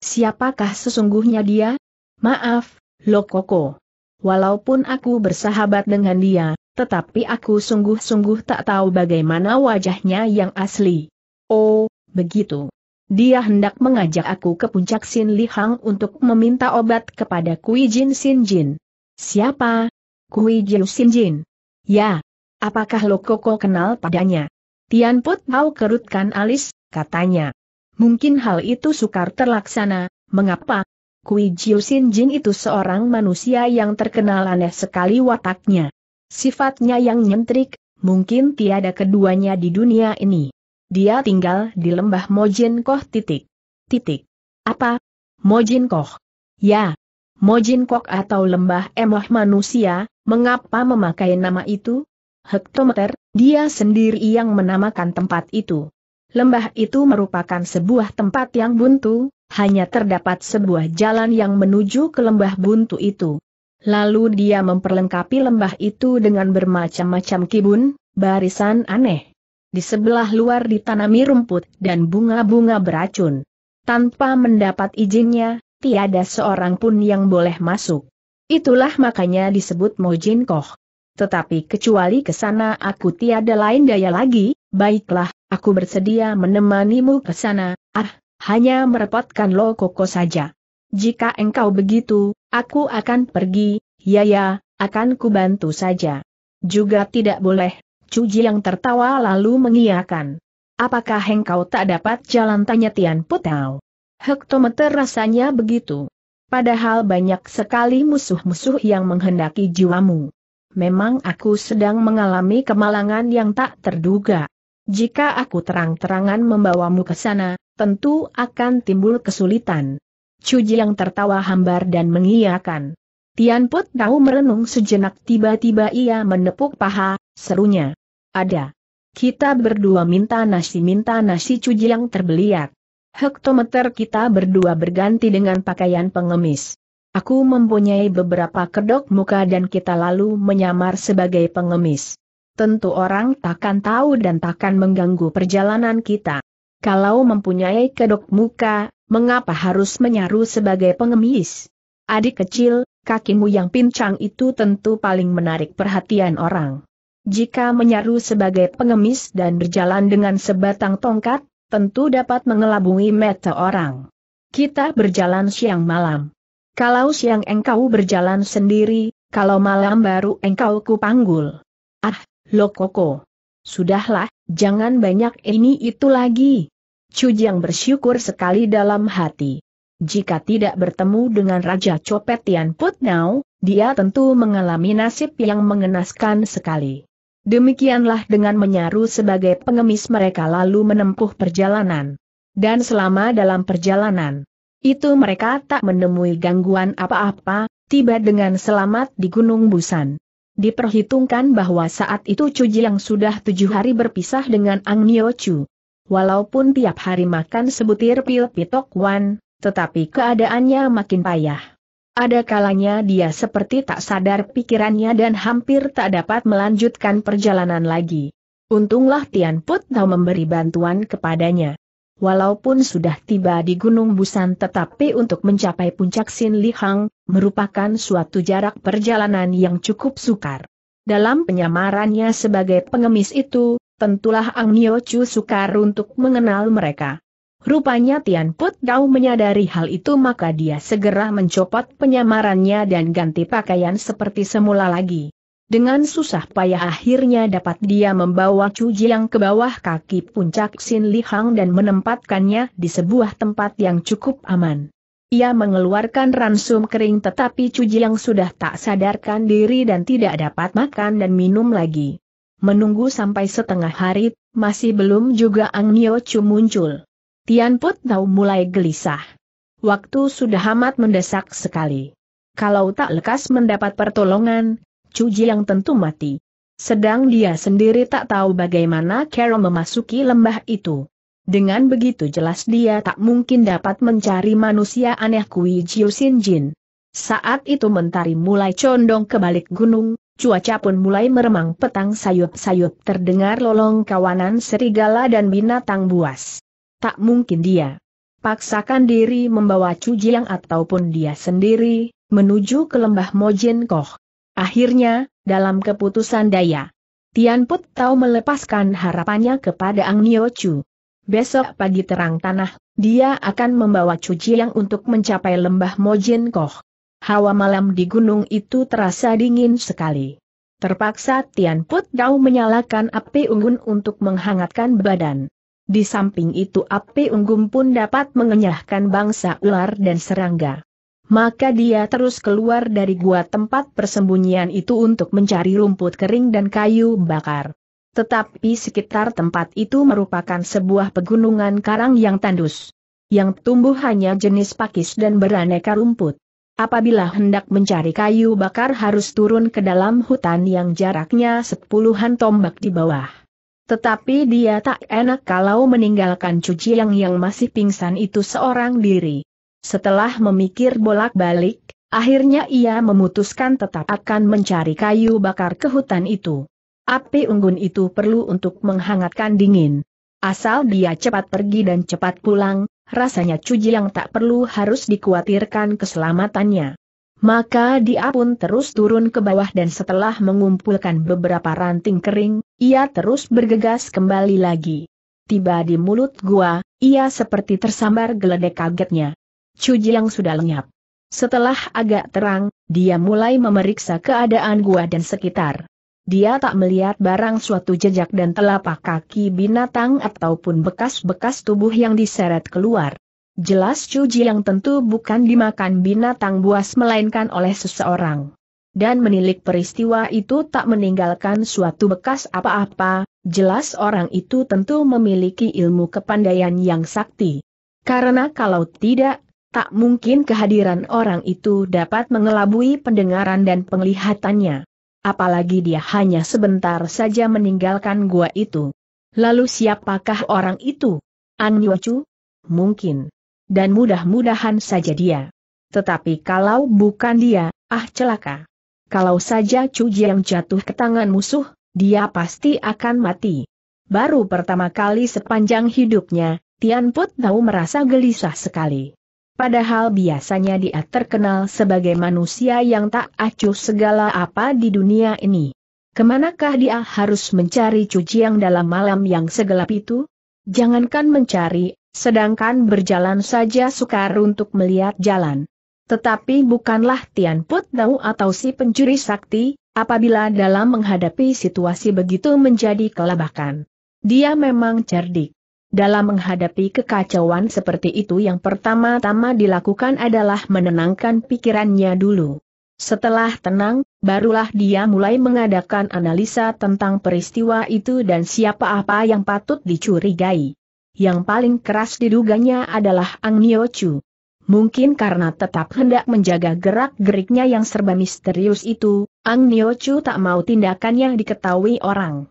Siapakah sesungguhnya dia? Maaf, Lokoko. Walaupun aku bersahabat dengan dia, tetapi aku sungguh-sungguh tak tahu bagaimana wajahnya yang asli. Oh, begitu. Dia hendak mengajak aku ke puncak Sin Lihang untuk meminta obat kepada Kui Jin Sin Jin. Siapa? Kui Jiu Sin Jin. Ya. Apakah lo Koko kenal padanya? Tian Put mau kerutkan alis, katanya. Mungkin hal itu sukar terlaksana, mengapa, mengakui Jiu Sin Jin itu seorang manusia yang terkenal aneh sekali wataknya. Sifatnya yang nyentrik, mungkin tiada keduanya di dunia ini. Dia tinggal di lembah Mojin Koh titik. Titik. Apa? Mojin Koh. Ya. Mojin Koh atau lembah emoh manusia, mengapa memakai nama itu? Hektometer, dia sendiri yang menamakan tempat itu. Lembah itu merupakan sebuah tempat yang buntu, hanya terdapat sebuah jalan yang menuju ke lembah buntu itu. Lalu dia memperlengkapi lembah itu dengan bermacam-macam kibun, barisan aneh. Di sebelah luar ditanami rumput dan bunga-bunga beracun. Tanpa mendapat izinnya, tiada seorang pun yang boleh masuk. Itulah makanya disebut Mojin Koh. Tetapi kecuali ke sana aku tiada lain daya lagi, baiklah, aku bersedia menemanimu ke sana, ah, hanya merepotkan Lo Koko saja. Jika engkau begitu, aku akan pergi, ya ya, akan kubantu saja. Juga tidak boleh, Cuji yang tertawa lalu mengiyakan. Apakah engkau tak dapat jalan tanya Tian Putau? Hektometer rasanya begitu. Padahal banyak sekali musuh-musuh yang menghendaki jiwamu. Memang aku sedang mengalami kemalangan yang tak terduga. Jika aku terang-terangan membawamu ke sana, tentu akan timbul kesulitan. Cuji yang tertawa hambar dan mengiyakan. Tian Put tahu merenung sejenak tiba-tiba ia menepuk paha, serunya. Ada. Kita berdua minta nasi minta nasi cuji yang terbeliak. Hektometer kita berdua berganti dengan pakaian pengemis. Aku mempunyai beberapa kedok muka dan kita lalu menyamar sebagai pengemis. Tentu orang takkan tahu dan takkan mengganggu perjalanan kita. Kalau mempunyai kedok muka, mengapa harus menyaru sebagai pengemis? Adik kecil, kakimu yang pincang itu tentu paling menarik perhatian orang. Jika menyaru sebagai pengemis dan berjalan dengan sebatang tongkat, tentu dapat mengelabui mata orang. Kita berjalan siang malam. Kalau siang engkau berjalan sendiri, kalau malam baru engkau kupanggul. Ah, lo koko, Sudahlah, Jangan banyak ini itu lagi. Jiang bersyukur sekali dalam hati. Jika tidak bertemu dengan Raja Copet Tian Put dia tentu mengalami nasib yang mengenaskan sekali. Demikianlah dengan menyaru sebagai pengemis mereka lalu menempuh perjalanan. Dan selama dalam perjalanan, itu mereka tak menemui gangguan apa-apa, tiba dengan selamat di Gunung Busan. Diperhitungkan bahwa saat itu Chu Jiang sudah tujuh hari berpisah dengan Ang Nio Chu. Walaupun tiap hari makan sebutir pil pitok wan, tetapi keadaannya makin payah. Ada kalanya dia seperti tak sadar pikirannya dan hampir tak dapat melanjutkan perjalanan lagi. Untunglah Tian Put Tau memberi bantuan kepadanya walaupun sudah tiba di Gunung Busan tetapi untuk mencapai puncak Sin Lihang, merupakan suatu jarak perjalanan yang cukup sukar. Dalam penyamarannya sebagai pengemis itu, tentulah Ang Nio Chu sukar untuk mengenal mereka. Rupanya Tian Put Dao menyadari hal itu maka dia segera mencopot penyamarannya dan ganti pakaian seperti semula lagi. Dengan susah payah akhirnya dapat dia membawa Chu Jiang ke bawah kaki puncak Xin Li Hang dan menempatkannya di sebuah tempat yang cukup aman. Ia mengeluarkan ransum kering tetapi Chu Jiang sudah tak sadarkan diri dan tidak dapat makan dan minum lagi. Menunggu sampai setengah hari, masih belum juga Ang Nio Chu muncul. Tian Put Tau mulai gelisah. Waktu sudah amat mendesak sekali. Kalau tak lekas mendapat pertolongan, Cuji yang tentu mati. Sedang dia sendiri tak tahu bagaimana Carol memasuki lembah itu. Dengan begitu jelas dia tak mungkin dapat mencari manusia aneh Kui Jiu Sin Jin. Saat itu mentari mulai condong ke balik gunung, cuaca pun mulai meremang petang sayup-sayup terdengar lolong kawanan serigala dan binatang buas. Tak mungkin dia paksakan diri membawa Chu Jiang ataupun dia sendiri, menuju ke lembah Mojin Koh. Akhirnya, dalam keputusan daya, Tian Put Tau melepaskan harapannya kepada Ang Nio Chu. Besok pagi terang tanah, dia akan membawa cuci yang untuk mencapai lembah Mojin Koh. Hawa malam di gunung itu terasa dingin sekali. Terpaksa Tian Put Tau menyalakan api unggun untuk menghangatkan badan. Di samping itu api unggun pun dapat mengenyahkan bangsa ular dan serangga. Maka dia terus keluar dari gua tempat persembunyian itu untuk mencari rumput kering dan kayu bakar. Tetapi sekitar tempat itu merupakan sebuah pegunungan karang yang tandus. Yang tumbuh hanya jenis pakis dan beraneka rumput. Apabila hendak mencari kayu bakar harus turun ke dalam hutan yang jaraknya sepuluhan tombak di bawah. Tetapi dia tak enak kalau meninggalkan cuci yang yang masih pingsan itu seorang diri. Setelah memikir bolak-balik, akhirnya ia memutuskan tetap akan mencari kayu bakar ke hutan itu. Api unggun itu perlu untuk menghangatkan dingin. Asal dia cepat pergi dan cepat pulang, rasanya Cuji yang tak perlu harus dikhawatirkan keselamatannya. Maka dia pun terus turun ke bawah dan setelah mengumpulkan beberapa ranting kering, ia terus bergegas kembali lagi. Tiba di mulut gua, ia seperti tersambar geledek kagetnya. Chu Jiang sudah lenyap. Setelah agak terang, dia mulai memeriksa keadaan gua dan sekitar. Dia tak melihat barang suatu jejak dan telapak kaki binatang ataupun bekas-bekas tubuh yang diseret keluar. Jelas Chu Jiang tentu bukan dimakan binatang buas melainkan oleh seseorang. Dan menilik peristiwa itu tak meninggalkan suatu bekas apa-apa, jelas orang itu tentu memiliki ilmu kepandaian yang sakti. Karena kalau tidak, Tak mungkin kehadiran orang itu dapat mengelabui pendengaran dan penglihatannya. Apalagi dia hanya sebentar saja meninggalkan gua itu. Lalu siapakah orang itu? An Yochu? Mungkin. Dan mudah-mudahan saja dia. Tetapi kalau bukan dia, ah celaka. Kalau saja Chu yang jatuh ke tangan musuh, dia pasti akan mati. Baru pertama kali sepanjang hidupnya, Tian Put Tau merasa gelisah sekali. Padahal biasanya dia terkenal sebagai manusia yang tak acuh segala apa di dunia ini. Kemanakah dia harus mencari cuci yang dalam malam yang segelap itu? Jangankan mencari, sedangkan berjalan saja sukar untuk melihat jalan. Tetapi bukanlah Tian Put atau si pencuri sakti, apabila dalam menghadapi situasi begitu menjadi kelabakan. Dia memang cerdik. Dalam menghadapi kekacauan seperti itu yang pertama-tama dilakukan adalah menenangkan pikirannya dulu. Setelah tenang, barulah dia mulai mengadakan analisa tentang peristiwa itu dan siapa apa yang patut dicurigai. Yang paling keras diduganya adalah Ang Nio Chu. Mungkin karena tetap hendak menjaga gerak-geriknya yang serba misterius itu, Ang Nio Chu tak mau tindakannya diketahui orang.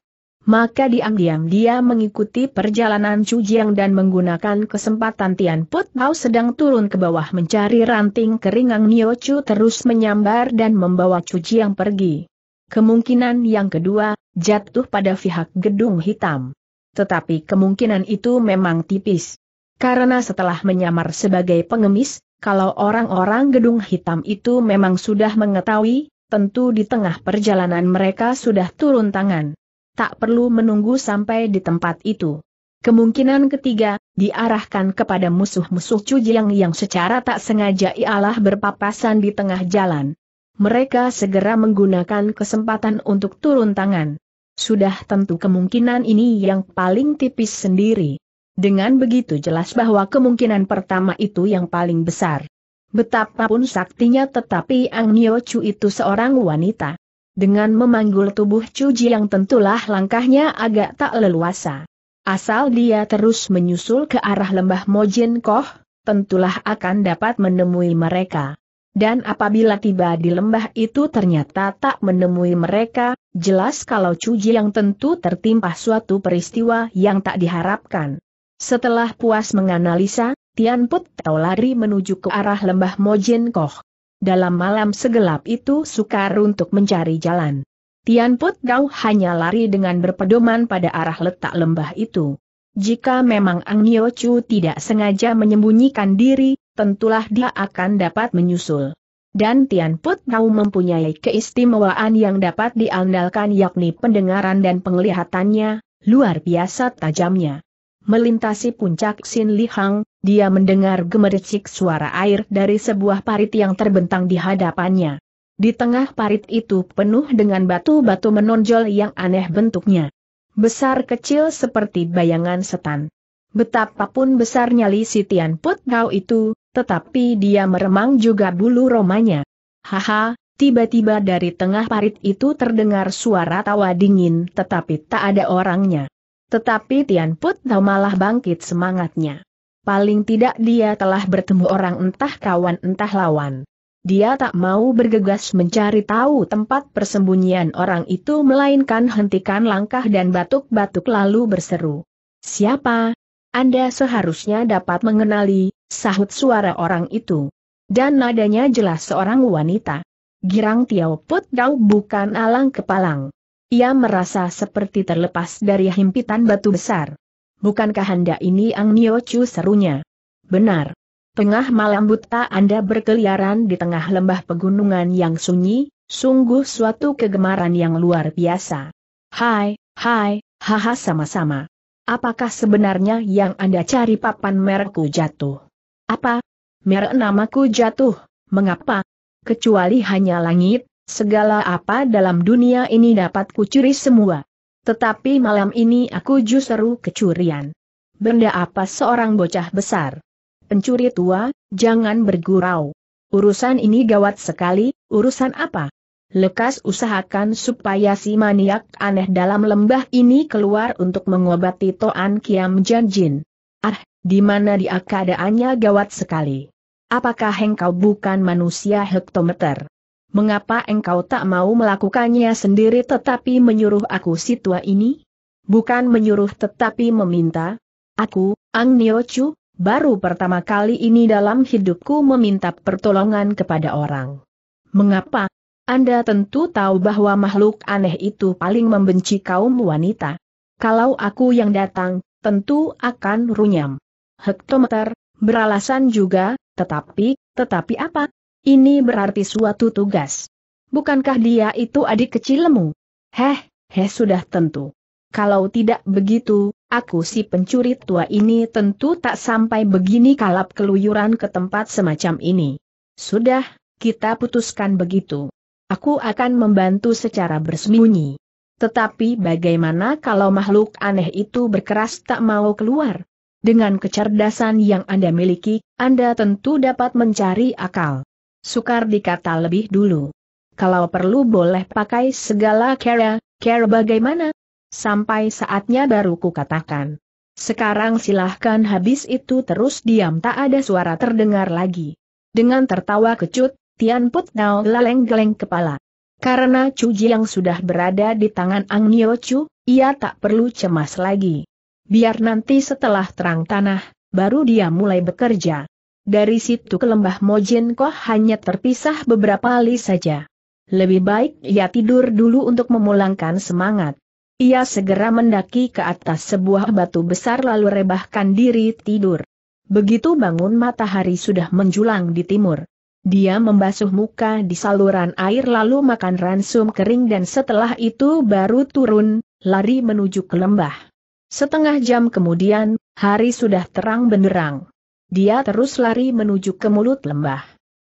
Maka diam-diam dia mengikuti perjalanan Jiang dan menggunakan kesempatan Tian Put Hao sedang turun ke bawah mencari ranting keringang Nio Chu terus menyambar dan membawa Jiang pergi. Kemungkinan yang kedua, jatuh pada pihak gedung hitam. Tetapi kemungkinan itu memang tipis. Karena setelah menyamar sebagai pengemis, kalau orang-orang gedung hitam itu memang sudah mengetahui, tentu di tengah perjalanan mereka sudah turun tangan tak perlu menunggu sampai di tempat itu. Kemungkinan ketiga, diarahkan kepada musuh-musuh Cujiang yang secara tak sengaja ialah berpapasan di tengah jalan. Mereka segera menggunakan kesempatan untuk turun tangan. Sudah tentu kemungkinan ini yang paling tipis sendiri. Dengan begitu jelas bahwa kemungkinan pertama itu yang paling besar. Betapapun saktinya tetapi Ang Nio Chu itu seorang wanita dengan memanggul tubuh Cuji yang tentulah langkahnya agak tak leluasa. Asal dia terus menyusul ke arah lembah Mojin Koh, tentulah akan dapat menemui mereka. Dan apabila tiba di lembah itu ternyata tak menemui mereka, jelas kalau Cuji yang tentu tertimpa suatu peristiwa yang tak diharapkan. Setelah puas menganalisa, Tian Put tahu lari menuju ke arah lembah Mojin Koh. Dalam malam segelap itu sukar untuk mencari jalan. Tian Put Gau hanya lari dengan berpedoman pada arah letak lembah itu. Jika memang Ang Nio Chu tidak sengaja menyembunyikan diri, tentulah dia akan dapat menyusul. Dan Tian Put Gau mempunyai keistimewaan yang dapat diandalkan yakni pendengaran dan penglihatannya, luar biasa tajamnya. Melintasi puncak Sin Lihang, dia mendengar gemericik suara air dari sebuah parit yang terbentang di hadapannya. Di tengah parit itu penuh dengan batu-batu menonjol yang aneh bentuknya. Besar kecil seperti bayangan setan. Betapapun besarnya Li Sitian Put Gao itu, tetapi dia meremang juga bulu romanya. Haha, tiba-tiba dari tengah parit itu terdengar suara tawa dingin tetapi tak ada orangnya. Tetapi Tian Put Tau malah bangkit semangatnya. Paling tidak dia telah bertemu orang entah kawan entah lawan. Dia tak mau bergegas mencari tahu tempat persembunyian orang itu melainkan hentikan langkah dan batuk-batuk lalu berseru. Siapa? Anda seharusnya dapat mengenali, sahut suara orang itu. Dan nadanya jelas seorang wanita. Girang Tiao Put Dao bukan alang kepalang. Ia merasa seperti terlepas dari himpitan batu besar. Bukankah Anda ini Ang Nio Chu serunya? Benar. Tengah malam buta Anda berkeliaran di tengah lembah pegunungan yang sunyi, sungguh suatu kegemaran yang luar biasa. Hai, hai, haha sama-sama. Apakah sebenarnya yang Anda cari papan merekku jatuh? Apa? Merek namaku jatuh, mengapa? Kecuali hanya langit, Segala apa dalam dunia ini dapat kucuri semua. Tetapi malam ini aku justru kecurian. Benda apa seorang bocah besar? Pencuri tua, jangan bergurau. Urusan ini gawat sekali, urusan apa? Lekas usahakan supaya si maniak aneh dalam lembah ini keluar untuk mengobati Toan Kiam Janjin. Ah, di mana dia keadaannya gawat sekali. Apakah engkau bukan manusia hektometer? mengapa engkau tak mau melakukannya sendiri tetapi menyuruh aku si tua ini? Bukan menyuruh tetapi meminta. Aku, Ang Niochu, baru pertama kali ini dalam hidupku meminta pertolongan kepada orang. Mengapa? Anda tentu tahu bahwa makhluk aneh itu paling membenci kaum wanita. Kalau aku yang datang, tentu akan runyam. Hektometer, beralasan juga, tetapi, tetapi apa? Ini berarti suatu tugas. Bukankah dia itu adik kecilmu? Heh, heh sudah tentu. Kalau tidak begitu, aku si pencuri tua ini tentu tak sampai begini kalap keluyuran ke tempat semacam ini. Sudah, kita putuskan begitu. Aku akan membantu secara bersembunyi. Tetapi bagaimana kalau makhluk aneh itu berkeras tak mau keluar? Dengan kecerdasan yang Anda miliki, Anda tentu dapat mencari akal sukar dikata lebih dulu. Kalau perlu boleh pakai segala cara, Cara bagaimana? Sampai saatnya baru katakan. Sekarang silahkan habis itu terus diam tak ada suara terdengar lagi. Dengan tertawa kecut, Tian Put Nao geleng-geleng kepala. Karena cuci yang sudah berada di tangan Ang Nio Chu, ia tak perlu cemas lagi. Biar nanti setelah terang tanah, baru dia mulai bekerja. Dari situ ke lembah Mojinko hanya terpisah beberapa li saja. Lebih baik ia tidur dulu untuk memulangkan semangat. Ia segera mendaki ke atas sebuah batu besar lalu rebahkan diri tidur. Begitu bangun matahari sudah menjulang di timur. Dia membasuh muka di saluran air lalu makan ransum kering dan setelah itu baru turun, lari menuju ke lembah. Setengah jam kemudian, hari sudah terang benderang. Dia terus lari menuju ke mulut lembah.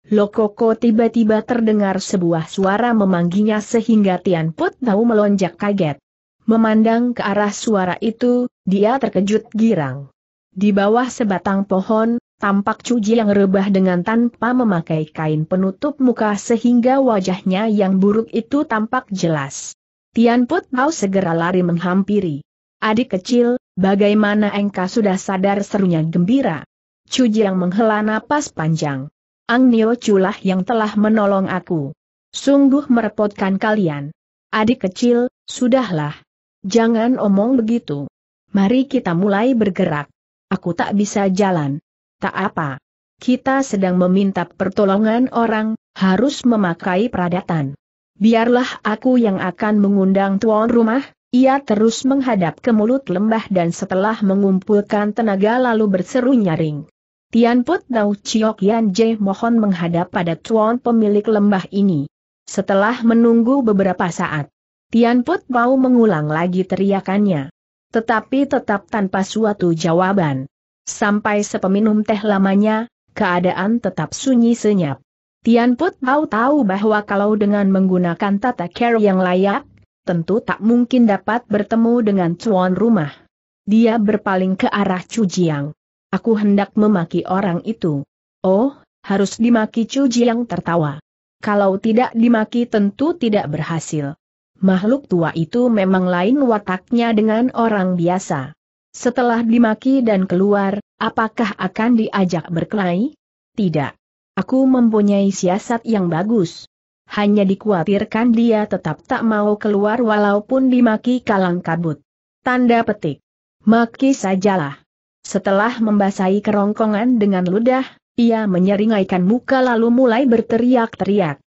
Lokoko tiba-tiba terdengar sebuah suara memanggilnya sehingga Tian Put tahu melonjak kaget. Memandang ke arah suara itu, dia terkejut girang. Di bawah sebatang pohon, tampak Cuji yang rebah dengan tanpa memakai kain penutup muka sehingga wajahnya yang buruk itu tampak jelas. Tian Put tahu segera lari menghampiri. Adik kecil, bagaimana engkau sudah sadar serunya gembira? Chu Jiang menghela napas panjang. Ang Nio Chulah yang telah menolong aku. Sungguh merepotkan kalian. Adik kecil, sudahlah. Jangan omong begitu. Mari kita mulai bergerak. Aku tak bisa jalan. Tak apa. Kita sedang meminta pertolongan orang, harus memakai peradatan. Biarlah aku yang akan mengundang tuan rumah, ia terus menghadap ke mulut lembah dan setelah mengumpulkan tenaga lalu berseru nyaring. Tian Put tahu Chiok Yan Je mohon menghadap pada tuan pemilik lembah ini. Setelah menunggu beberapa saat, Tian Put Tau mengulang lagi teriakannya. Tetapi tetap tanpa suatu jawaban. Sampai sepeminum teh lamanya, keadaan tetap sunyi senyap. Tianput Tau tahu bahwa kalau dengan menggunakan tata care yang layak, tentu tak mungkin dapat bertemu dengan tuan rumah. Dia berpaling ke arah Jiang. Aku hendak memaki orang itu. Oh, harus dimaki Chu Jiang tertawa. Kalau tidak dimaki tentu tidak berhasil. Makhluk tua itu memang lain wataknya dengan orang biasa. Setelah dimaki dan keluar, apakah akan diajak berkelahi? Tidak. Aku mempunyai siasat yang bagus. Hanya dikhawatirkan dia tetap tak mau keluar walaupun dimaki kalang kabut. Tanda petik. Maki sajalah. Setelah membasahi kerongkongan dengan ludah, ia menyeringaikan muka lalu mulai berteriak-teriak.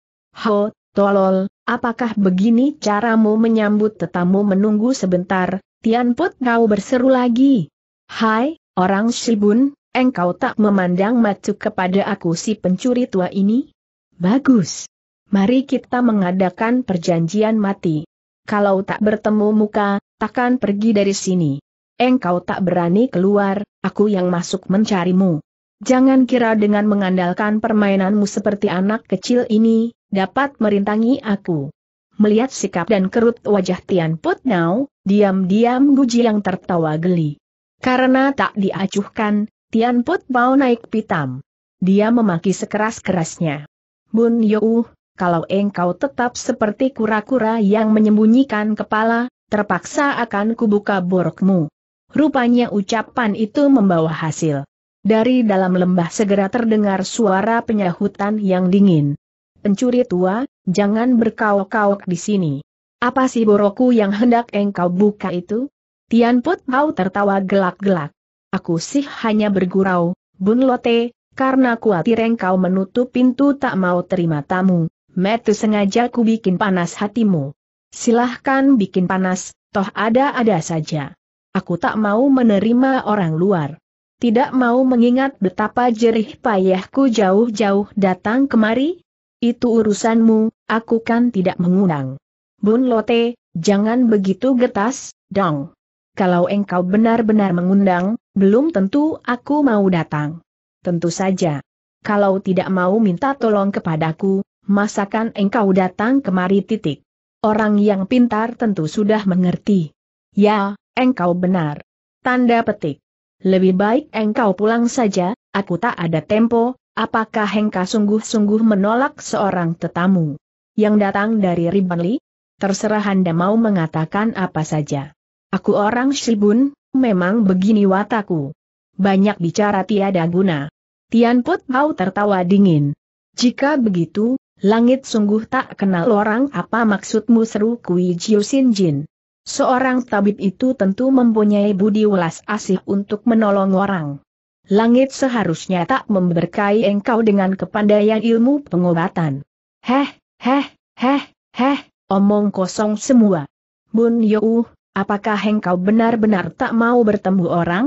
Ho, tolol, apakah begini caramu menyambut tetamu menunggu sebentar, Tian Put, kau berseru lagi. Hai, orang Shibun, engkau tak memandang macu kepada aku si pencuri tua ini? Bagus. Mari kita mengadakan perjanjian mati. Kalau tak bertemu muka, takkan pergi dari sini. Engkau tak berani keluar, aku yang masuk mencarimu. Jangan kira dengan mengandalkan permainanmu seperti anak kecil ini, dapat merintangi aku. Melihat sikap dan kerut wajah Tian Put Nao, diam-diam Guji yang tertawa geli. Karena tak diacuhkan, Tian Put mau naik pitam. Dia memaki sekeras-kerasnya. Bun Yu, kalau engkau tetap seperti kura-kura yang menyembunyikan kepala, terpaksa akan kubuka borokmu. Rupanya ucapan itu membawa hasil. Dari dalam lembah segera terdengar suara penyahutan yang dingin. Pencuri tua, jangan berkauk kauk di sini. Apa sih boroku yang hendak engkau buka itu? Tian Put mau tertawa gelak-gelak. Aku sih hanya bergurau, Bun Lote, karena kuatir engkau menutup pintu tak mau terima tamu. Metu sengaja ku bikin panas hatimu. Silahkan bikin panas, toh ada-ada saja. Aku tak mau menerima orang luar. Tidak mau mengingat betapa jerih payahku jauh-jauh datang kemari. Itu urusanmu, aku kan tidak mengundang. Bun Lote, jangan begitu getas, dong. Kalau engkau benar-benar mengundang, belum tentu aku mau datang. Tentu saja. Kalau tidak mau minta tolong kepadaku, masakan engkau datang kemari titik. Orang yang pintar tentu sudah mengerti. Ya, Engkau benar. Tanda petik. Lebih baik engkau pulang saja, aku tak ada tempo, apakah engkau sungguh-sungguh menolak seorang tetamu yang datang dari Ribanli? Terserah Anda mau mengatakan apa saja. Aku orang Shibun, memang begini wataku. Banyak bicara tiada guna. Tian Put Hau tertawa dingin. Jika begitu, langit sungguh tak kenal orang apa maksudmu seru Kui Jiu Sin Jin. Seorang tabib itu tentu mempunyai budi welas asih untuk menolong orang. Langit seharusnya tak memberkai engkau dengan kepandaian ilmu pengobatan. Heh, heh, heh, heh, omong kosong semua. Bun Yu, apakah engkau benar-benar tak mau bertemu orang?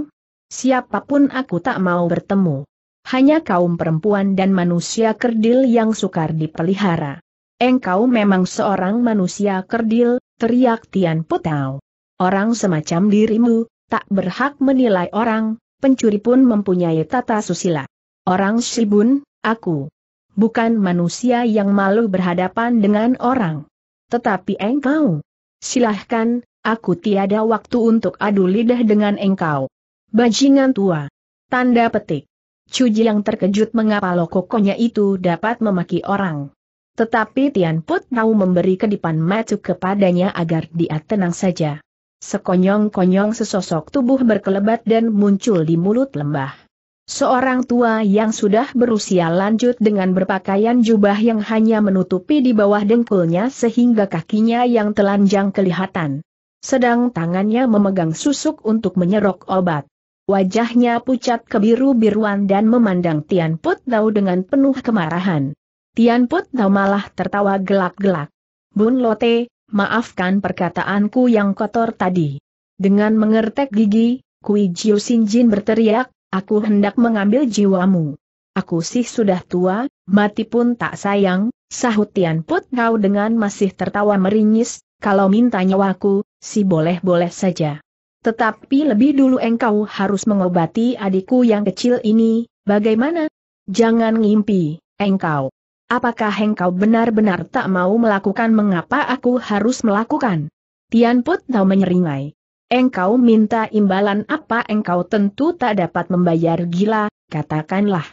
Siapapun aku tak mau bertemu. Hanya kaum perempuan dan manusia kerdil yang sukar dipelihara. Engkau memang seorang manusia kerdil, teriak Tian Putau. Orang semacam dirimu, tak berhak menilai orang, pencuri pun mempunyai tata susila. Orang Shibun, aku. Bukan manusia yang malu berhadapan dengan orang. Tetapi engkau. Silahkan, aku tiada waktu untuk adu lidah dengan engkau. Bajingan tua. Tanda petik. Cuji yang terkejut mengapa lokokonya itu dapat memaki orang. Tetapi Tian Put mau memberi kedipan mata kepadanya agar dia tenang saja. Sekonyong-konyong sesosok tubuh berkelebat dan muncul di mulut lembah. Seorang tua yang sudah berusia lanjut dengan berpakaian jubah yang hanya menutupi di bawah dengkulnya sehingga kakinya yang telanjang kelihatan. Sedang tangannya memegang susuk untuk menyerok obat. Wajahnya pucat kebiru-biruan dan memandang Tian Put Nau dengan penuh kemarahan. Tian Put Tau malah tertawa gelak-gelak. Bun Lote, maafkan perkataanku yang kotor tadi. Dengan mengertek gigi, Kui Jiu Sin Jin berteriak, aku hendak mengambil jiwamu. Aku sih sudah tua, mati pun tak sayang, sahut Tian Put dengan masih tertawa meringis, kalau minta nyawaku, si boleh-boleh saja. Tetapi lebih dulu engkau harus mengobati adikku yang kecil ini, bagaimana? Jangan ngimpi, engkau. Apakah engkau benar-benar tak mau melakukan mengapa aku harus melakukan? Tian Put Tau menyeringai. Engkau minta imbalan apa engkau tentu tak dapat membayar gila, katakanlah.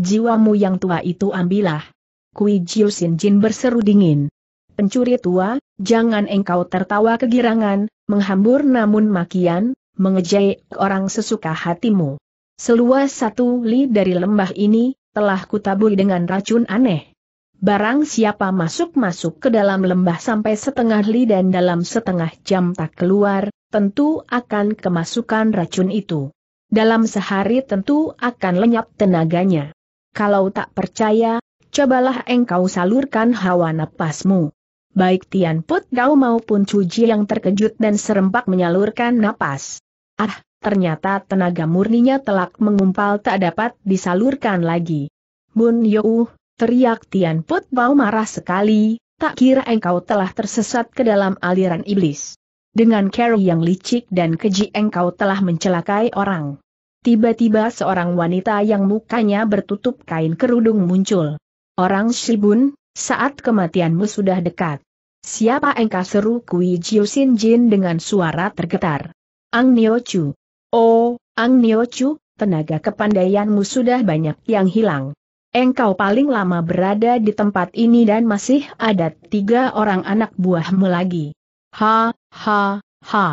Jiwamu yang tua itu ambillah. Kui Jiu Sin Jin berseru dingin. Pencuri tua, jangan engkau tertawa kegirangan, menghambur namun makian, mengejek orang sesuka hatimu. Seluas satu li dari lembah ini, telah kutaburi dengan racun aneh. Barang siapa masuk-masuk ke dalam lembah sampai setengah li dan dalam setengah jam tak keluar, tentu akan kemasukan racun itu. Dalam sehari tentu akan lenyap tenaganya. Kalau tak percaya, cobalah engkau salurkan hawa napasmu. Baik Tian Put Gao maupun Cuji yang terkejut dan serempak menyalurkan napas. Ah, ternyata tenaga murninya telak mengumpal tak dapat disalurkan lagi. Bun Youh, Teriak Tian Put Bao marah sekali, tak kira engkau telah tersesat ke dalam aliran iblis. Dengan cara yang licik dan keji engkau telah mencelakai orang. Tiba-tiba seorang wanita yang mukanya bertutup kain kerudung muncul. Orang Shibun, saat kematianmu sudah dekat. Siapa engkau seru Kui Jiu Sin Jin dengan suara tergetar. Ang Nio Chu. Oh, Ang Nio Chu, tenaga kepandaianmu sudah banyak yang hilang. Engkau paling lama berada di tempat ini dan masih ada tiga orang anak buahmu lagi. Ha, ha, ha.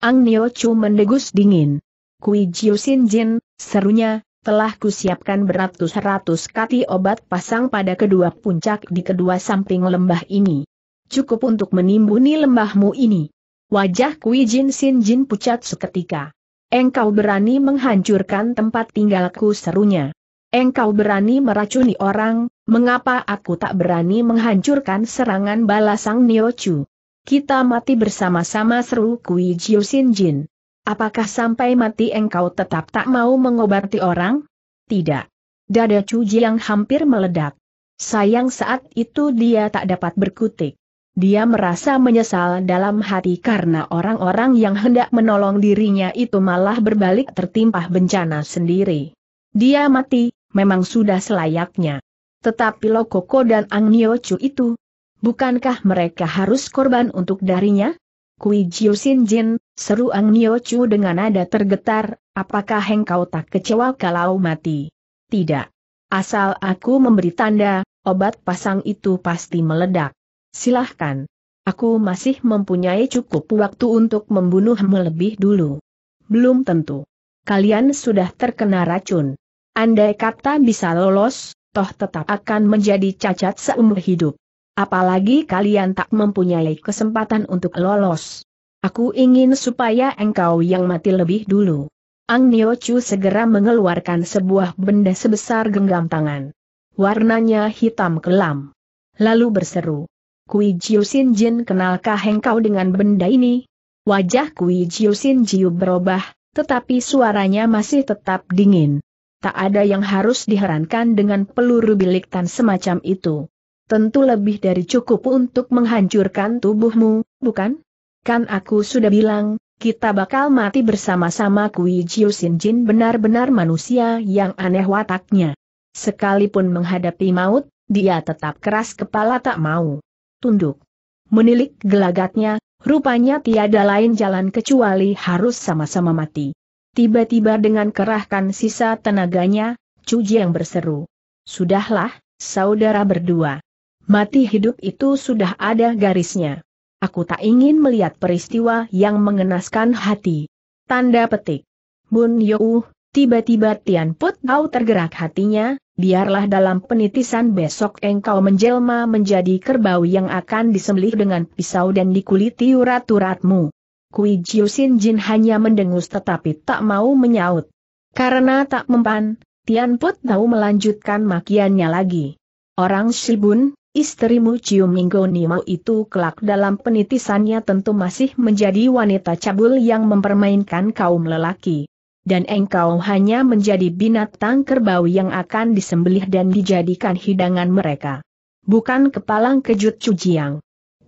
Ang Nio Chu mendegus dingin. Kui Jiu Sin Jin, serunya, telah kusiapkan beratus-ratus kati obat pasang pada kedua puncak di kedua samping lembah ini. Cukup untuk menimbuni lembahmu ini. Wajah Kui Jin Sin Jin pucat seketika. Engkau berani menghancurkan tempat tinggalku serunya. Engkau berani meracuni orang, mengapa aku tak berani menghancurkan serangan balasang Niochu? Kita mati bersama-sama seru Kui Jiu Sin Jin. Apakah sampai mati engkau tetap tak mau mengobati orang? Tidak. Dada Chu yang hampir meledak. Sayang saat itu dia tak dapat berkutik. Dia merasa menyesal dalam hati karena orang-orang yang hendak menolong dirinya itu malah berbalik tertimpa bencana sendiri. Dia mati, memang sudah selayaknya. Tetapi Lokoko dan Ang Niochu itu, bukankah mereka harus korban untuk darinya? Kui Jiu Sin Jin, seru Ang Niochu dengan nada tergetar, apakah engkau tak kecewa kalau mati? Tidak. Asal aku memberi tanda, obat pasang itu pasti meledak. Silahkan. Aku masih mempunyai cukup waktu untuk membunuhmu lebih dulu. Belum tentu. Kalian sudah terkena racun. Andai kata bisa lolos, toh tetap akan menjadi cacat seumur hidup. Apalagi kalian tak mempunyai kesempatan untuk lolos. Aku ingin supaya engkau yang mati lebih dulu. Ang Nio Chu segera mengeluarkan sebuah benda sebesar genggam tangan. Warnanya hitam kelam. Lalu berseru. Kui Jiu Sin Jin kenalkah engkau dengan benda ini? Wajah Kui Jiu Sin Jiu berubah, tetapi suaranya masih tetap dingin tak ada yang harus diherankan dengan peluru bilik tan semacam itu. Tentu lebih dari cukup untuk menghancurkan tubuhmu, bukan? Kan aku sudah bilang, kita bakal mati bersama-sama Kui Jiu Sin Jin benar-benar manusia yang aneh wataknya. Sekalipun menghadapi maut, dia tetap keras kepala tak mau. Tunduk. Menilik gelagatnya, rupanya tiada lain jalan kecuali harus sama-sama mati. Tiba-tiba dengan kerahkan sisa tenaganya, Chu yang berseru. Sudahlah, saudara berdua. Mati hidup itu sudah ada garisnya. Aku tak ingin melihat peristiwa yang mengenaskan hati. Tanda petik. Bun Yu, tiba-tiba Tian Put Tau tergerak hatinya, biarlah dalam penitisan besok engkau menjelma menjadi kerbau yang akan disembelih dengan pisau dan dikuliti urat-uratmu. Kui Jiu Sin Jin hanya mendengus tetapi tak mau menyaut. Karena tak mempan, Tian Put tahu melanjutkan makiannya lagi. Orang Shibun, istrimu Ciu Minggo Nimo itu kelak dalam penitisannya tentu masih menjadi wanita cabul yang mempermainkan kaum lelaki. Dan engkau hanya menjadi binatang kerbau yang akan disembelih dan dijadikan hidangan mereka. Bukan kepalang kejut cujiang.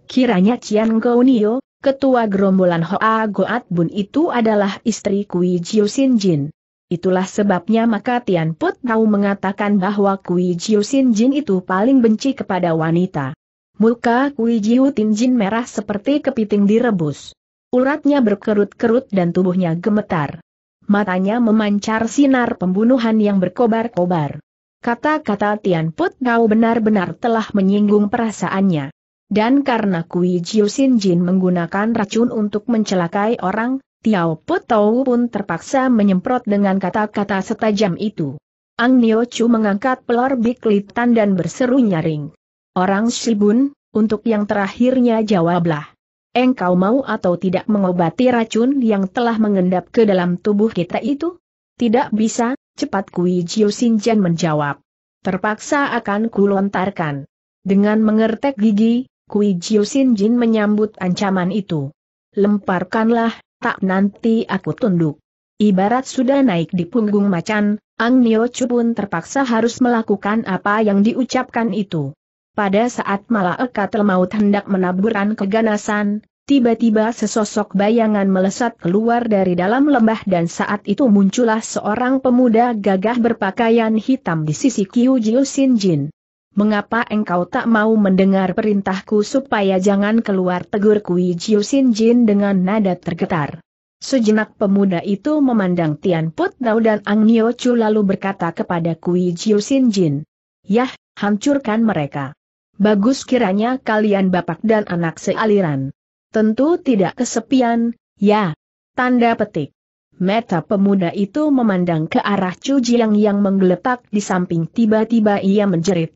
Kiranya Cian Gounio, ketua gerombolan Hoa Goat Bun itu adalah istri Kui Jiu Sin Jin. Itulah sebabnya maka Tian Put Tau mengatakan bahwa Kui Jiu Sin Jin itu paling benci kepada wanita. Muka Kui Jiu Tin Jin merah seperti kepiting direbus. Uratnya berkerut-kerut dan tubuhnya gemetar. Matanya memancar sinar pembunuhan yang berkobar-kobar. Kata-kata Tian Put Tau benar-benar telah menyinggung perasaannya. Dan karena Kui Jiu Sin Jin menggunakan racun untuk mencelakai orang, Tiao Putau pun terpaksa menyemprot dengan kata-kata setajam itu. Ang Nio Chu mengangkat pelor Litan dan berseru nyaring. Orang Shibun, untuk yang terakhirnya jawablah. Engkau mau atau tidak mengobati racun yang telah mengendap ke dalam tubuh kita itu? Tidak bisa, cepat Kui Jiu Sin Jin menjawab. Terpaksa akan kulontarkan. Dengan mengertek gigi, Kui Jiu Sin Jin menyambut ancaman itu. Lemparkanlah, tak nanti aku tunduk. Ibarat sudah naik di punggung macan, Ang Nio Chu pun terpaksa harus melakukan apa yang diucapkan itu. Pada saat malah Eka Maut hendak menaburkan keganasan, Tiba-tiba sesosok bayangan melesat keluar dari dalam lembah dan saat itu muncullah seorang pemuda gagah berpakaian hitam di sisi Kiu Jiu Sin Jin. Mengapa engkau tak mau mendengar perintahku supaya jangan keluar tegur Kui Jiu Sin Jin dengan nada tergetar? Sejenak pemuda itu memandang Tian Put Dao dan Ang Nio Chu lalu berkata kepada Kui Jiu Sin Jin. Yah, hancurkan mereka. Bagus kiranya kalian bapak dan anak sealiran. Tentu tidak kesepian, ya. Tanda petik. Meta pemuda itu memandang ke arah Chu Jiang yang menggeletak di samping tiba-tiba ia menjerit.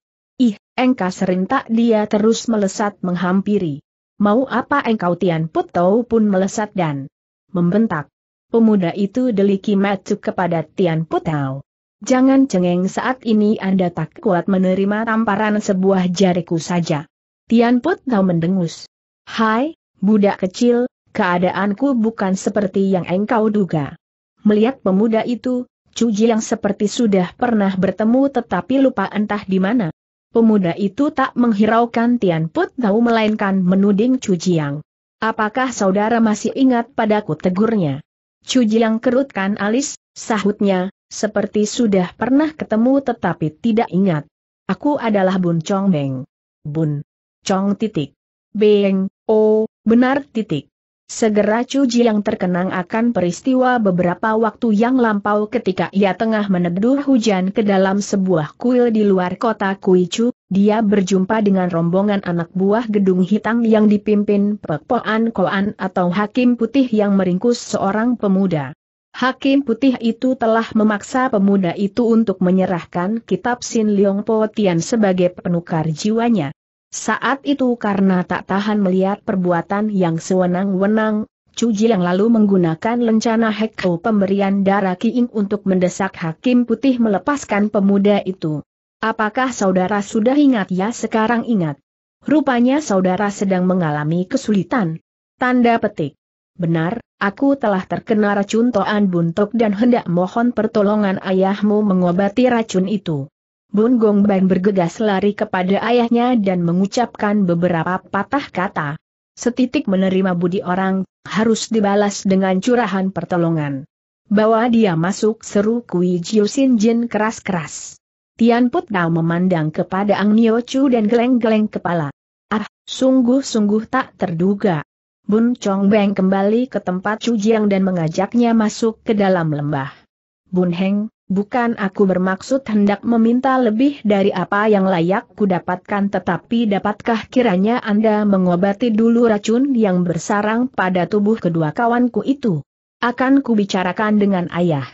Engka serintak dia terus melesat menghampiri. Mau apa engkau Tian Putau pun melesat dan membentak. Pemuda itu deliki matuk kepada Tian Putau. Jangan cengeng saat ini Anda tak kuat menerima tamparan sebuah jariku saja. Tian putau mendengus. Hai, budak kecil, keadaanku bukan seperti yang engkau duga. Melihat pemuda itu, Cuji yang seperti sudah pernah bertemu tetapi lupa entah di mana, Pemuda itu tak menghiraukan Tian Put Tau melainkan menuding Chu Jiang. Apakah saudara masih ingat padaku tegurnya? Chu Jiang kerutkan alis, sahutnya, seperti sudah pernah ketemu tetapi tidak ingat. Aku adalah Bun Chong Beng. Bun. Chong titik. Beng, oh, benar titik. Segera Chu yang terkenang akan peristiwa beberapa waktu yang lampau ketika ia tengah meneduh hujan ke dalam sebuah kuil di luar kota Kuichu, dia berjumpa dengan rombongan anak buah gedung hitam yang dipimpin Pepoan Koan atau Hakim Putih yang meringkus seorang pemuda. Hakim putih itu telah memaksa pemuda itu untuk menyerahkan kitab Sin Leong Po Tian sebagai penukar jiwanya. Saat itu karena tak tahan melihat perbuatan yang sewenang-wenang, Cuji yang lalu menggunakan lencana Hekko pemberian darah Kiing untuk mendesak Hakim Putih melepaskan pemuda itu. Apakah saudara sudah ingat ya sekarang ingat? Rupanya saudara sedang mengalami kesulitan. Tanda petik. Benar, aku telah terkena racun Toan Buntok dan hendak mohon pertolongan ayahmu mengobati racun itu. Bun Gong Beng bergegas lari kepada ayahnya dan mengucapkan beberapa patah kata. Setitik menerima budi orang, harus dibalas dengan curahan pertolongan. Bawa dia masuk seru Kui Jiu Sin Jin keras-keras. Tian Put Dao memandang kepada Ang Nio Chu dan geleng-geleng kepala. Ah, sungguh-sungguh tak terduga. Bun Chong Beng kembali ke tempat Chu Jiang dan mengajaknya masuk ke dalam lembah. Bun Heng, Bukan aku bermaksud hendak meminta lebih dari apa yang layak ku dapatkan, tetapi dapatkah kiranya Anda mengobati dulu racun yang bersarang pada tubuh kedua kawanku itu? Akan kubicarakan dengan ayah.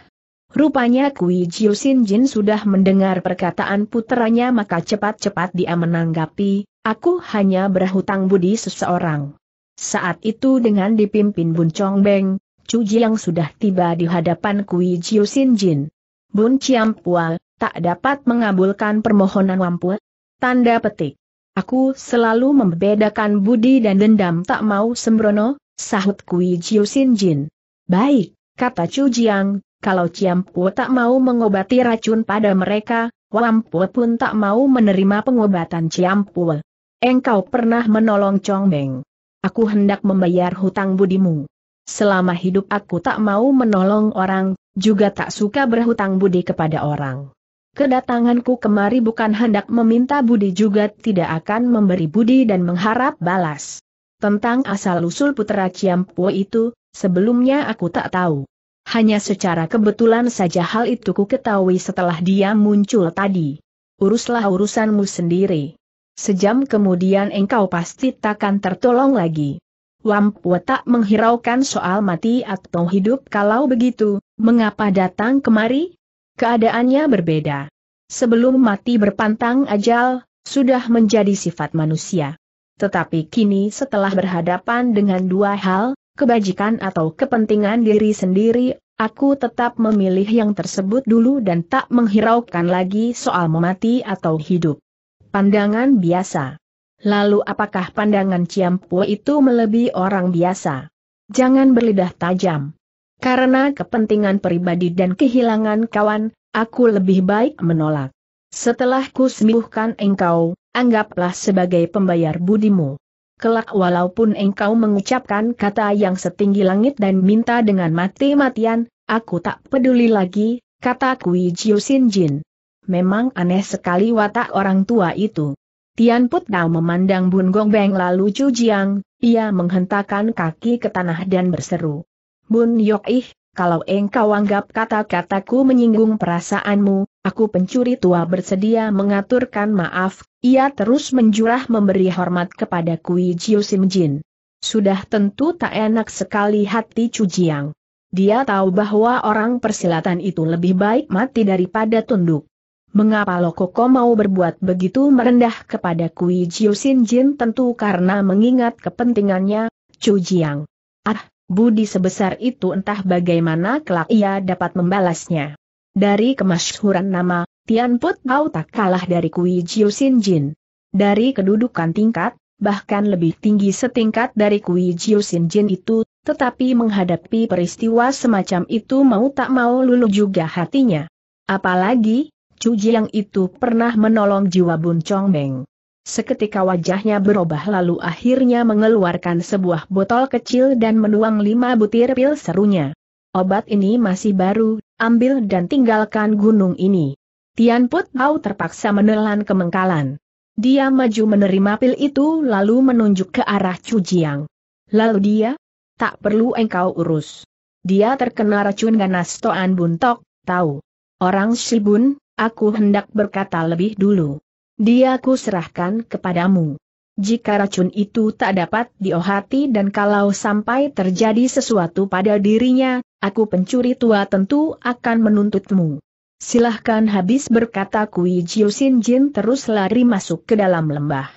Rupanya Kui Jiu Sin Jin sudah mendengar perkataan putranya maka cepat-cepat dia menanggapi, aku hanya berhutang budi seseorang. Saat itu dengan dipimpin Bun Chong Beng, Chu Jiang sudah tiba di hadapan Kui Jiu Sin Jin. Bun Ciampua, tak dapat mengabulkan permohonan Wampu? Tanda petik. Aku selalu membedakan budi dan dendam tak mau sembrono, sahut Kui Jiu Sin Jin. Baik, kata Chu Jiang, kalau Ciampu tak mau mengobati racun pada mereka, Wampu pun tak mau menerima pengobatan Ciampu. Engkau pernah menolong Chong Beng. Aku hendak membayar hutang budimu. Selama hidup aku tak mau menolong orang, juga tak suka berhutang budi kepada orang. Kedatanganku kemari bukan hendak meminta budi juga tidak akan memberi budi dan mengharap balas. Tentang asal-usul putera Ciampuo itu, sebelumnya aku tak tahu. Hanya secara kebetulan saja hal itu ku ketahui setelah dia muncul tadi. Uruslah urusanmu sendiri. Sejam kemudian engkau pasti takkan tertolong lagi. Wampu tak menghiraukan soal mati atau hidup kalau begitu, Mengapa datang kemari? Keadaannya berbeda. Sebelum mati berpantang ajal, sudah menjadi sifat manusia. Tetapi kini setelah berhadapan dengan dua hal, kebajikan atau kepentingan diri sendiri, aku tetap memilih yang tersebut dulu dan tak menghiraukan lagi soal memati atau hidup. Pandangan biasa. Lalu apakah pandangan Ciampu itu melebihi orang biasa? Jangan berlidah tajam. Karena kepentingan pribadi dan kehilangan kawan, aku lebih baik menolak. Setelah ku sembuhkan engkau, anggaplah sebagai pembayar budimu. Kelak walaupun engkau mengucapkan kata yang setinggi langit dan minta dengan mati-matian, aku tak peduli lagi, kata Kui Jiu Sin Jin. Memang aneh sekali watak orang tua itu. Tian Put Dao memandang Bun Gong Beng lalu Chu Jiang, ia menghentakkan kaki ke tanah dan berseru. Bun Ih, kalau engkau anggap kata-kataku menyinggung perasaanmu, aku pencuri tua bersedia mengaturkan maaf, ia terus menjurah memberi hormat kepada Kui Jiu Sim Jin. Sudah tentu tak enak sekali hati Chu Jiang. Dia tahu bahwa orang persilatan itu lebih baik mati daripada tunduk. Mengapa koko mau berbuat begitu merendah kepada Kui Jiu Sin Jin tentu karena mengingat kepentingannya, Chu Jiang. Ah, budi sebesar itu entah bagaimana kelak ia dapat membalasnya. Dari kemasyhuran nama, Tian Put Tau tak kalah dari Kui Jiu Sin Jin. Dari kedudukan tingkat, bahkan lebih tinggi setingkat dari Kui Jiu Sin Jin itu, tetapi menghadapi peristiwa semacam itu mau tak mau luluh juga hatinya. Apalagi, Cu Jiang itu pernah menolong jiwa Bun Chong Meng. Seketika wajahnya berubah lalu akhirnya mengeluarkan sebuah botol kecil dan menuang lima butir pil serunya. Obat ini masih baru, ambil dan tinggalkan gunung ini. Tian Put Pau terpaksa menelan kemengkalan. Dia maju menerima pil itu lalu menunjuk ke arah Chu Jiang. Lalu dia? Tak perlu engkau urus. Dia terkena racun ganas Toan Buntok, tahu. Orang Shibun, aku hendak berkata lebih dulu. Dia ku serahkan kepadamu. Jika racun itu tak dapat diohati dan kalau sampai terjadi sesuatu pada dirinya, aku pencuri tua tentu akan menuntutmu. Silahkan habis berkata Kui Jiu Sin Jin terus lari masuk ke dalam lembah.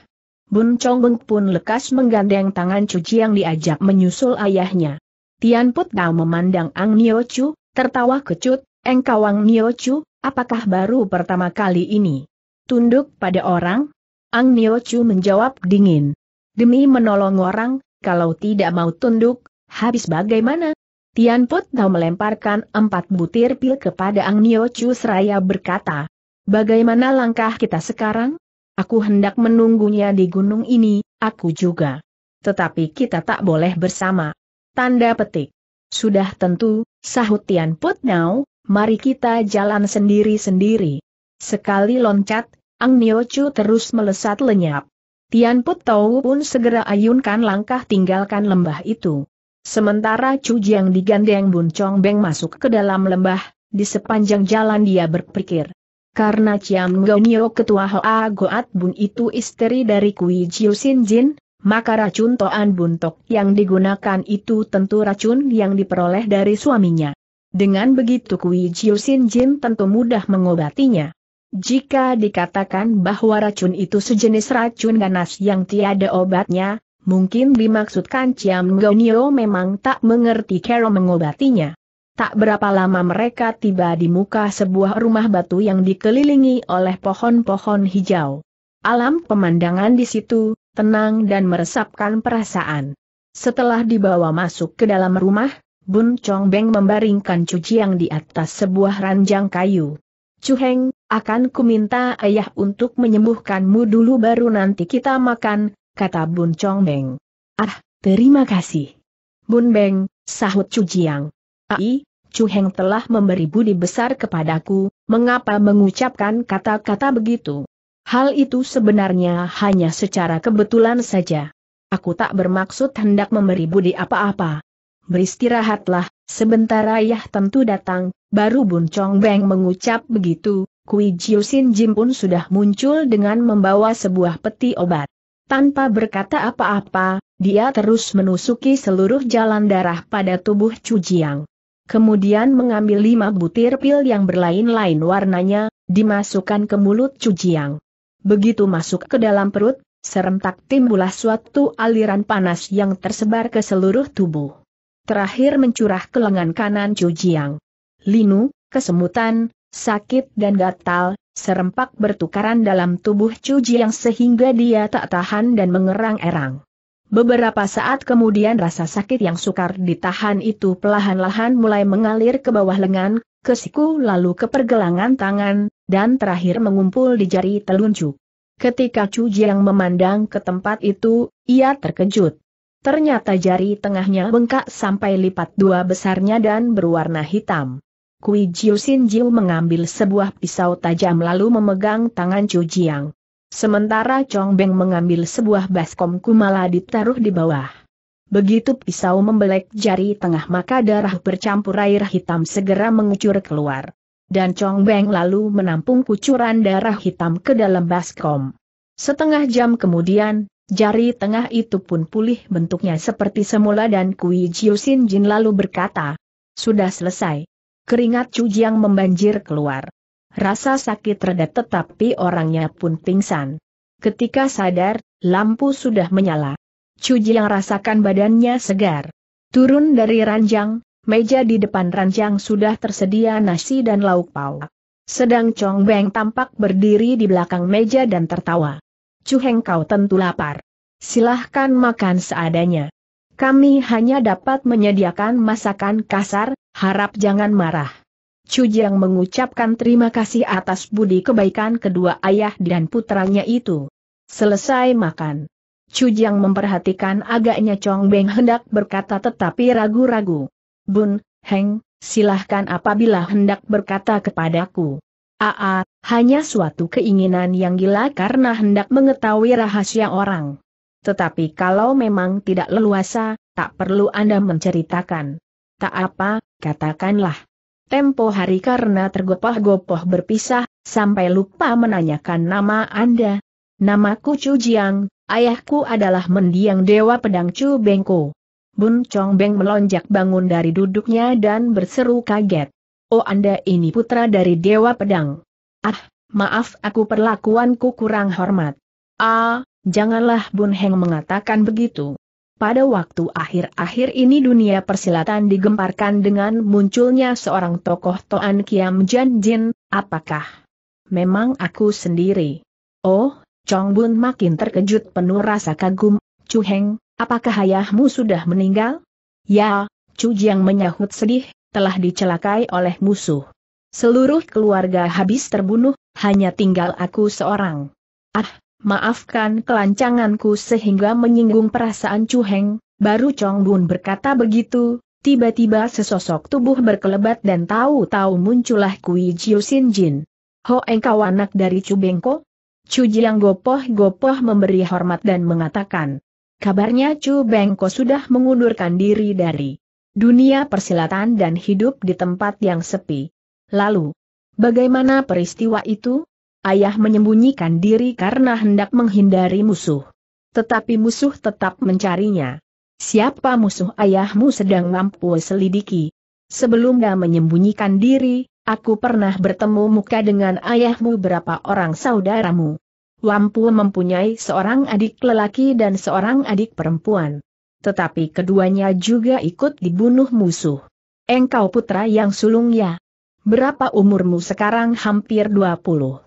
Bun Chongbeng pun lekas menggandeng tangan Chu yang diajak menyusul ayahnya. Tian Put Dao memandang Ang Nio Chu, tertawa kecut, engkau Ang Nio Chu, apakah baru pertama kali ini? Tunduk pada orang? Ang Nio Chu menjawab dingin. Demi menolong orang, kalau tidak mau tunduk, habis bagaimana? Tian Put Tau melemparkan empat butir pil kepada Ang Nio Chu seraya berkata, Bagaimana langkah kita sekarang? Aku hendak menunggunya di gunung ini, aku juga. Tetapi kita tak boleh bersama. Tanda petik. Sudah tentu, sahut Tian Put Nao, mari kita jalan sendiri-sendiri. Sekali loncat, Ang Nio Chu terus melesat lenyap. Tian Put Tau pun segera ayunkan langkah tinggalkan lembah itu. Sementara Chu Jiang digandeng Bun Chong Beng masuk ke dalam lembah, di sepanjang jalan dia berpikir. Karena Chiam Nio ketua Hoa Goat Bun itu istri dari Kui Jiu Sin Jin, maka racun Toan Bun Tok yang digunakan itu tentu racun yang diperoleh dari suaminya. Dengan begitu Kui Jiu Sin Jin tentu mudah mengobatinya. Jika dikatakan bahwa racun itu sejenis racun ganas yang tiada obatnya, mungkin dimaksudkan Ciam Gonio memang tak mengerti cara mengobatinya. Tak berapa lama mereka tiba di muka sebuah rumah batu yang dikelilingi oleh pohon-pohon hijau. Alam pemandangan di situ, tenang dan meresapkan perasaan. Setelah dibawa masuk ke dalam rumah, Bun Chong Beng membaringkan cuci yang di atas sebuah ranjang kayu. Cuheng, akan kuminta ayah untuk menyembuhkanmu dulu baru nanti kita makan, kata Bun Chong Beng. Ah, terima kasih. Bun Beng, sahut Cujiang. Ai, Cuheng telah memberi budi besar kepadaku, mengapa mengucapkan kata-kata begitu? Hal itu sebenarnya hanya secara kebetulan saja. Aku tak bermaksud hendak memberi budi apa-apa. Beristirahatlah, sebentar ayah tentu datang, Baru Bun Chong Beng mengucap begitu, Kui Jiu Sin Jim pun sudah muncul dengan membawa sebuah peti obat. Tanpa berkata apa-apa, dia terus menusuki seluruh jalan darah pada tubuh Chu Jiang. Kemudian mengambil lima butir pil yang berlain-lain warnanya, dimasukkan ke mulut Chu Jiang. Begitu masuk ke dalam perut, serentak timbulah suatu aliran panas yang tersebar ke seluruh tubuh. Terakhir mencurah ke lengan kanan Chu Jiang linu, kesemutan, sakit dan gatal, serempak bertukaran dalam tubuh Cuji yang sehingga dia tak tahan dan mengerang-erang. Beberapa saat kemudian rasa sakit yang sukar ditahan itu perlahan-lahan mulai mengalir ke bawah lengan, ke siku lalu ke pergelangan tangan, dan terakhir mengumpul di jari telunjuk. Ketika Chu yang memandang ke tempat itu, ia terkejut. Ternyata jari tengahnya bengkak sampai lipat dua besarnya dan berwarna hitam. Kui Jiu Sin Jiu mengambil sebuah pisau tajam lalu memegang tangan Chu Jiang. Sementara Chong Beng mengambil sebuah baskom kumala ditaruh di bawah. Begitu pisau membelek jari tengah maka darah bercampur air hitam segera mengucur keluar. Dan Chong Beng lalu menampung kucuran darah hitam ke dalam baskom. Setengah jam kemudian, jari tengah itu pun pulih bentuknya seperti semula dan Kui Jiusin Jin lalu berkata, Sudah selesai. Keringat Cujiang membanjir keluar. Rasa sakit reda tetapi orangnya pun pingsan. Ketika sadar, lampu sudah menyala. Cujiang rasakan badannya segar. Turun dari ranjang, meja di depan ranjang sudah tersedia nasi dan lauk pauk. Sedang Chong Beng tampak berdiri di belakang meja dan tertawa. Cuheng kau tentu lapar. Silahkan makan seadanya. Kami hanya dapat menyediakan masakan kasar, Harap jangan marah. Jiang mengucapkan terima kasih atas budi kebaikan kedua ayah dan putranya itu. Selesai makan. Jiang memperhatikan agaknya Chong Beng hendak berkata tetapi ragu-ragu. Bun, Heng, silahkan apabila hendak berkata kepadaku. Aa, hanya suatu keinginan yang gila karena hendak mengetahui rahasia orang. Tetapi kalau memang tidak leluasa, tak perlu Anda menceritakan. Tak apa, Katakanlah. Tempo hari karena tergopoh-gopoh berpisah, sampai lupa menanyakan nama Anda. Namaku Chu Jiang, ayahku adalah mendiang Dewa Pedang Chu Bengko. Bun Chong Beng melonjak bangun dari duduknya dan berseru kaget. Oh Anda ini putra dari Dewa Pedang. Ah, maaf aku perlakuanku kurang hormat. Ah, janganlah Bun Heng mengatakan begitu. Pada waktu akhir-akhir ini dunia persilatan digemparkan dengan munculnya seorang tokoh Toan Kiam Jan Jin, apakah? Memang aku sendiri. Oh, Chong Bun makin terkejut penuh rasa kagum, Chu Heng, apakah ayahmu sudah meninggal? Ya, Chu Jiang menyahut sedih, telah dicelakai oleh musuh. Seluruh keluarga habis terbunuh, hanya tinggal aku seorang. Ah, maafkan kelancanganku sehingga menyinggung perasaan Chu Heng, baru Chong Bun berkata begitu, tiba-tiba sesosok tubuh berkelebat dan tahu-tahu muncullah Kui Jiu Sin Jin. Ho engkau anak dari Chu Bengko? Chu Jiang gopoh-gopoh memberi hormat dan mengatakan, kabarnya Chu Bengko sudah mengundurkan diri dari dunia persilatan dan hidup di tempat yang sepi. Lalu, bagaimana peristiwa itu? ayah menyembunyikan diri karena hendak menghindari musuh. Tetapi musuh tetap mencarinya. Siapa musuh ayahmu sedang mampu selidiki? Sebelum dia menyembunyikan diri, aku pernah bertemu muka dengan ayahmu berapa orang saudaramu. Lampu mempunyai seorang adik lelaki dan seorang adik perempuan. Tetapi keduanya juga ikut dibunuh musuh. Engkau putra yang sulung ya. Berapa umurmu sekarang hampir 20.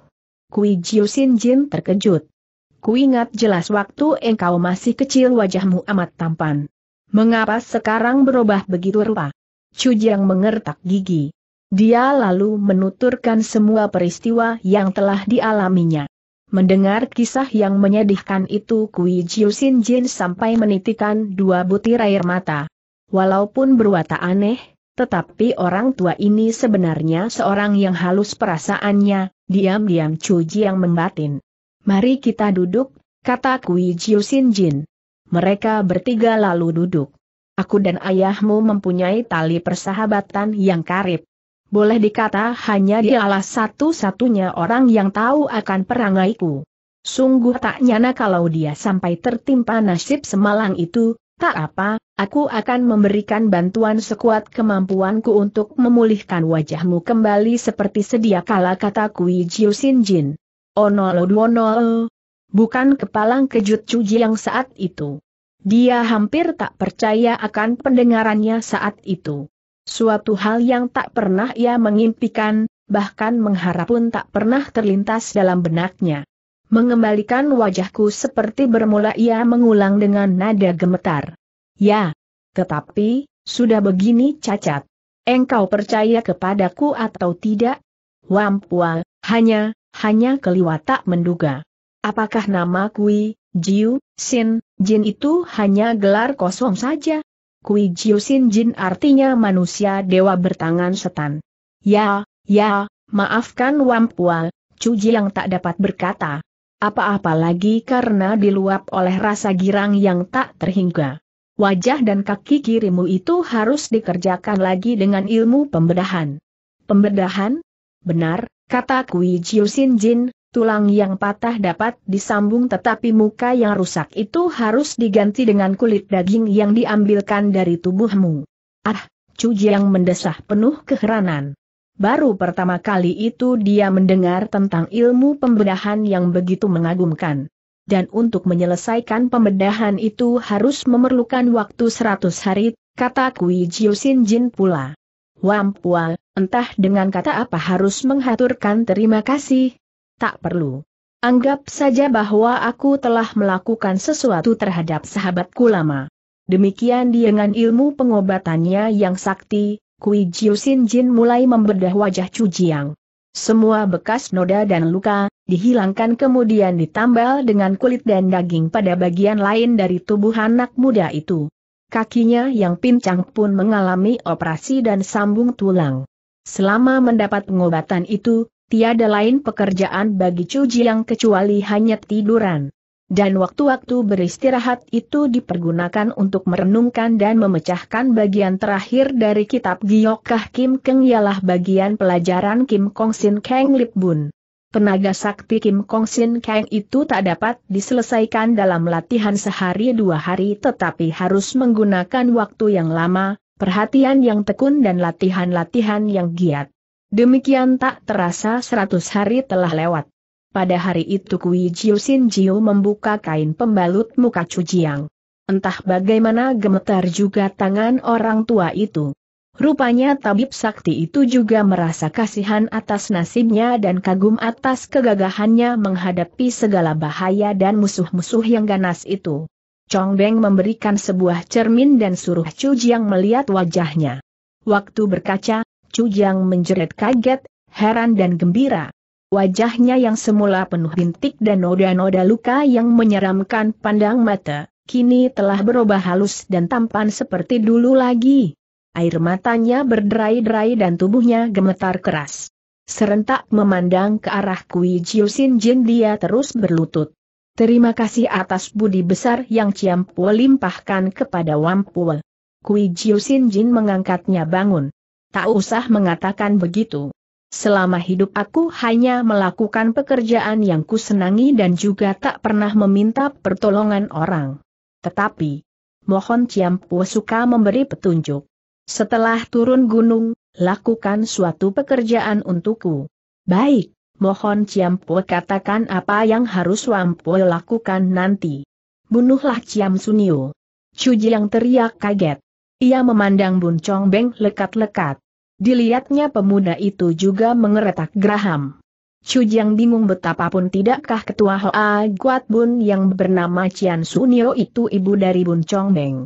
Kui Jiu Sin Jin terkejut. Ku ingat jelas waktu engkau masih kecil wajahmu amat tampan. Mengapa sekarang berubah begitu rupa? Jiang mengertak gigi. Dia lalu menuturkan semua peristiwa yang telah dialaminya. Mendengar kisah yang menyedihkan itu Kui Jiu Sin Jin sampai menitikan dua butir air mata. Walaupun berwata aneh, tetapi orang tua ini sebenarnya seorang yang halus perasaannya, Diam-diam Chu Jiang membatin. Mari kita duduk, kata Kui Jiu Sin Jin. Mereka bertiga lalu duduk. Aku dan ayahmu mempunyai tali persahabatan yang karib. Boleh dikata hanya dialah satu-satunya orang yang tahu akan perangaiku. Sungguh tak nyana kalau dia sampai tertimpa nasib semalang itu, Tak apa, aku akan memberikan bantuan sekuat kemampuanku untuk memulihkan wajahmu kembali seperti sedia kala kata Kui Jiu Sin Jin. Onolo duonolo. E. Bukan kepalang kejut cuji yang saat itu. Dia hampir tak percaya akan pendengarannya saat itu. Suatu hal yang tak pernah ia mengimpikan, bahkan mengharap pun tak pernah terlintas dalam benaknya mengembalikan wajahku seperti bermula ia mengulang dengan nada gemetar. Ya, tetapi, sudah begini cacat. Engkau percaya kepadaku atau tidak? Wampua, hanya, hanya tak menduga. Apakah nama Kui, Jiu, Sin, Jin itu hanya gelar kosong saja? Kui Jiu Sin Jin artinya manusia dewa bertangan setan. Ya, ya, maafkan Wampua, Cuji yang tak dapat berkata. Apa-apa lagi karena diluap oleh rasa girang yang tak terhingga. Wajah dan kaki kirimu itu harus dikerjakan lagi dengan ilmu pembedahan. Pembedahan? Benar, kata Kui Jiu Jin, tulang yang patah dapat disambung tetapi muka yang rusak itu harus diganti dengan kulit daging yang diambilkan dari tubuhmu. Ah, Chu Jiang mendesah penuh keheranan. Baru pertama kali itu dia mendengar tentang ilmu pembedahan yang begitu mengagumkan. Dan untuk menyelesaikan pembedahan itu harus memerlukan waktu seratus hari, kata Kui Jiu Sin Jin pula. Wampua, entah dengan kata apa harus menghaturkan terima kasih. Tak perlu. Anggap saja bahwa aku telah melakukan sesuatu terhadap sahabatku lama. Demikian dengan ilmu pengobatannya yang sakti, Kui Jiu Sin Jin mulai membedah wajah Chu Jiang. Semua bekas noda dan luka, dihilangkan kemudian ditambal dengan kulit dan daging pada bagian lain dari tubuh anak muda itu. Kakinya yang pincang pun mengalami operasi dan sambung tulang. Selama mendapat pengobatan itu, tiada lain pekerjaan bagi Chu Jiang kecuali hanya tiduran dan waktu-waktu beristirahat itu dipergunakan untuk merenungkan dan memecahkan bagian terakhir dari kitab Giyokkah Kim Keng ialah bagian pelajaran Kim Kong Sin Kang Lip Bun. Tenaga sakti Kim Kong Sin Kang itu tak dapat diselesaikan dalam latihan sehari dua hari tetapi harus menggunakan waktu yang lama, perhatian yang tekun dan latihan-latihan yang giat. Demikian tak terasa seratus hari telah lewat. Pada hari itu Kui Jiu Sin Jiu membuka kain pembalut muka Cujiang. Entah bagaimana gemetar juga tangan orang tua itu. Rupanya tabib sakti itu juga merasa kasihan atas nasibnya dan kagum atas kegagahannya menghadapi segala bahaya dan musuh-musuh yang ganas itu. Chong Beng memberikan sebuah cermin dan suruh Chu Jiang melihat wajahnya. Waktu berkaca, Chu Jiang menjerit kaget, heran dan gembira. Wajahnya yang semula penuh bintik dan noda-noda luka yang menyeramkan pandang mata, kini telah berubah halus dan tampan seperti dulu lagi. Air matanya berderai-derai dan tubuhnya gemetar keras. Serentak memandang ke arah Kui Jiu Sin Jin dia terus berlutut. Terima kasih atas budi besar yang Ciam Pua limpahkan kepada Wampul. Pua. Kui Jiu Sin Jin mengangkatnya bangun. Tak usah mengatakan begitu. Selama hidup aku hanya melakukan pekerjaan yang kusenangi dan juga tak pernah meminta pertolongan orang. Tetapi, mohon Ciampu suka memberi petunjuk. Setelah turun gunung, lakukan suatu pekerjaan untukku. Baik, mohon Ciampu katakan apa yang harus Wampu lakukan nanti. Bunuhlah Ciam Sunio. Cuji yang teriak kaget. Ia memandang Bun Chong Beng lekat-lekat. Dilihatnya pemuda itu juga mengeretak geraham. Chujiang bingung betapapun tidakkah ketua Hoa Guat Bun yang bernama Cian Sunio itu ibu dari Bun Chong Meng?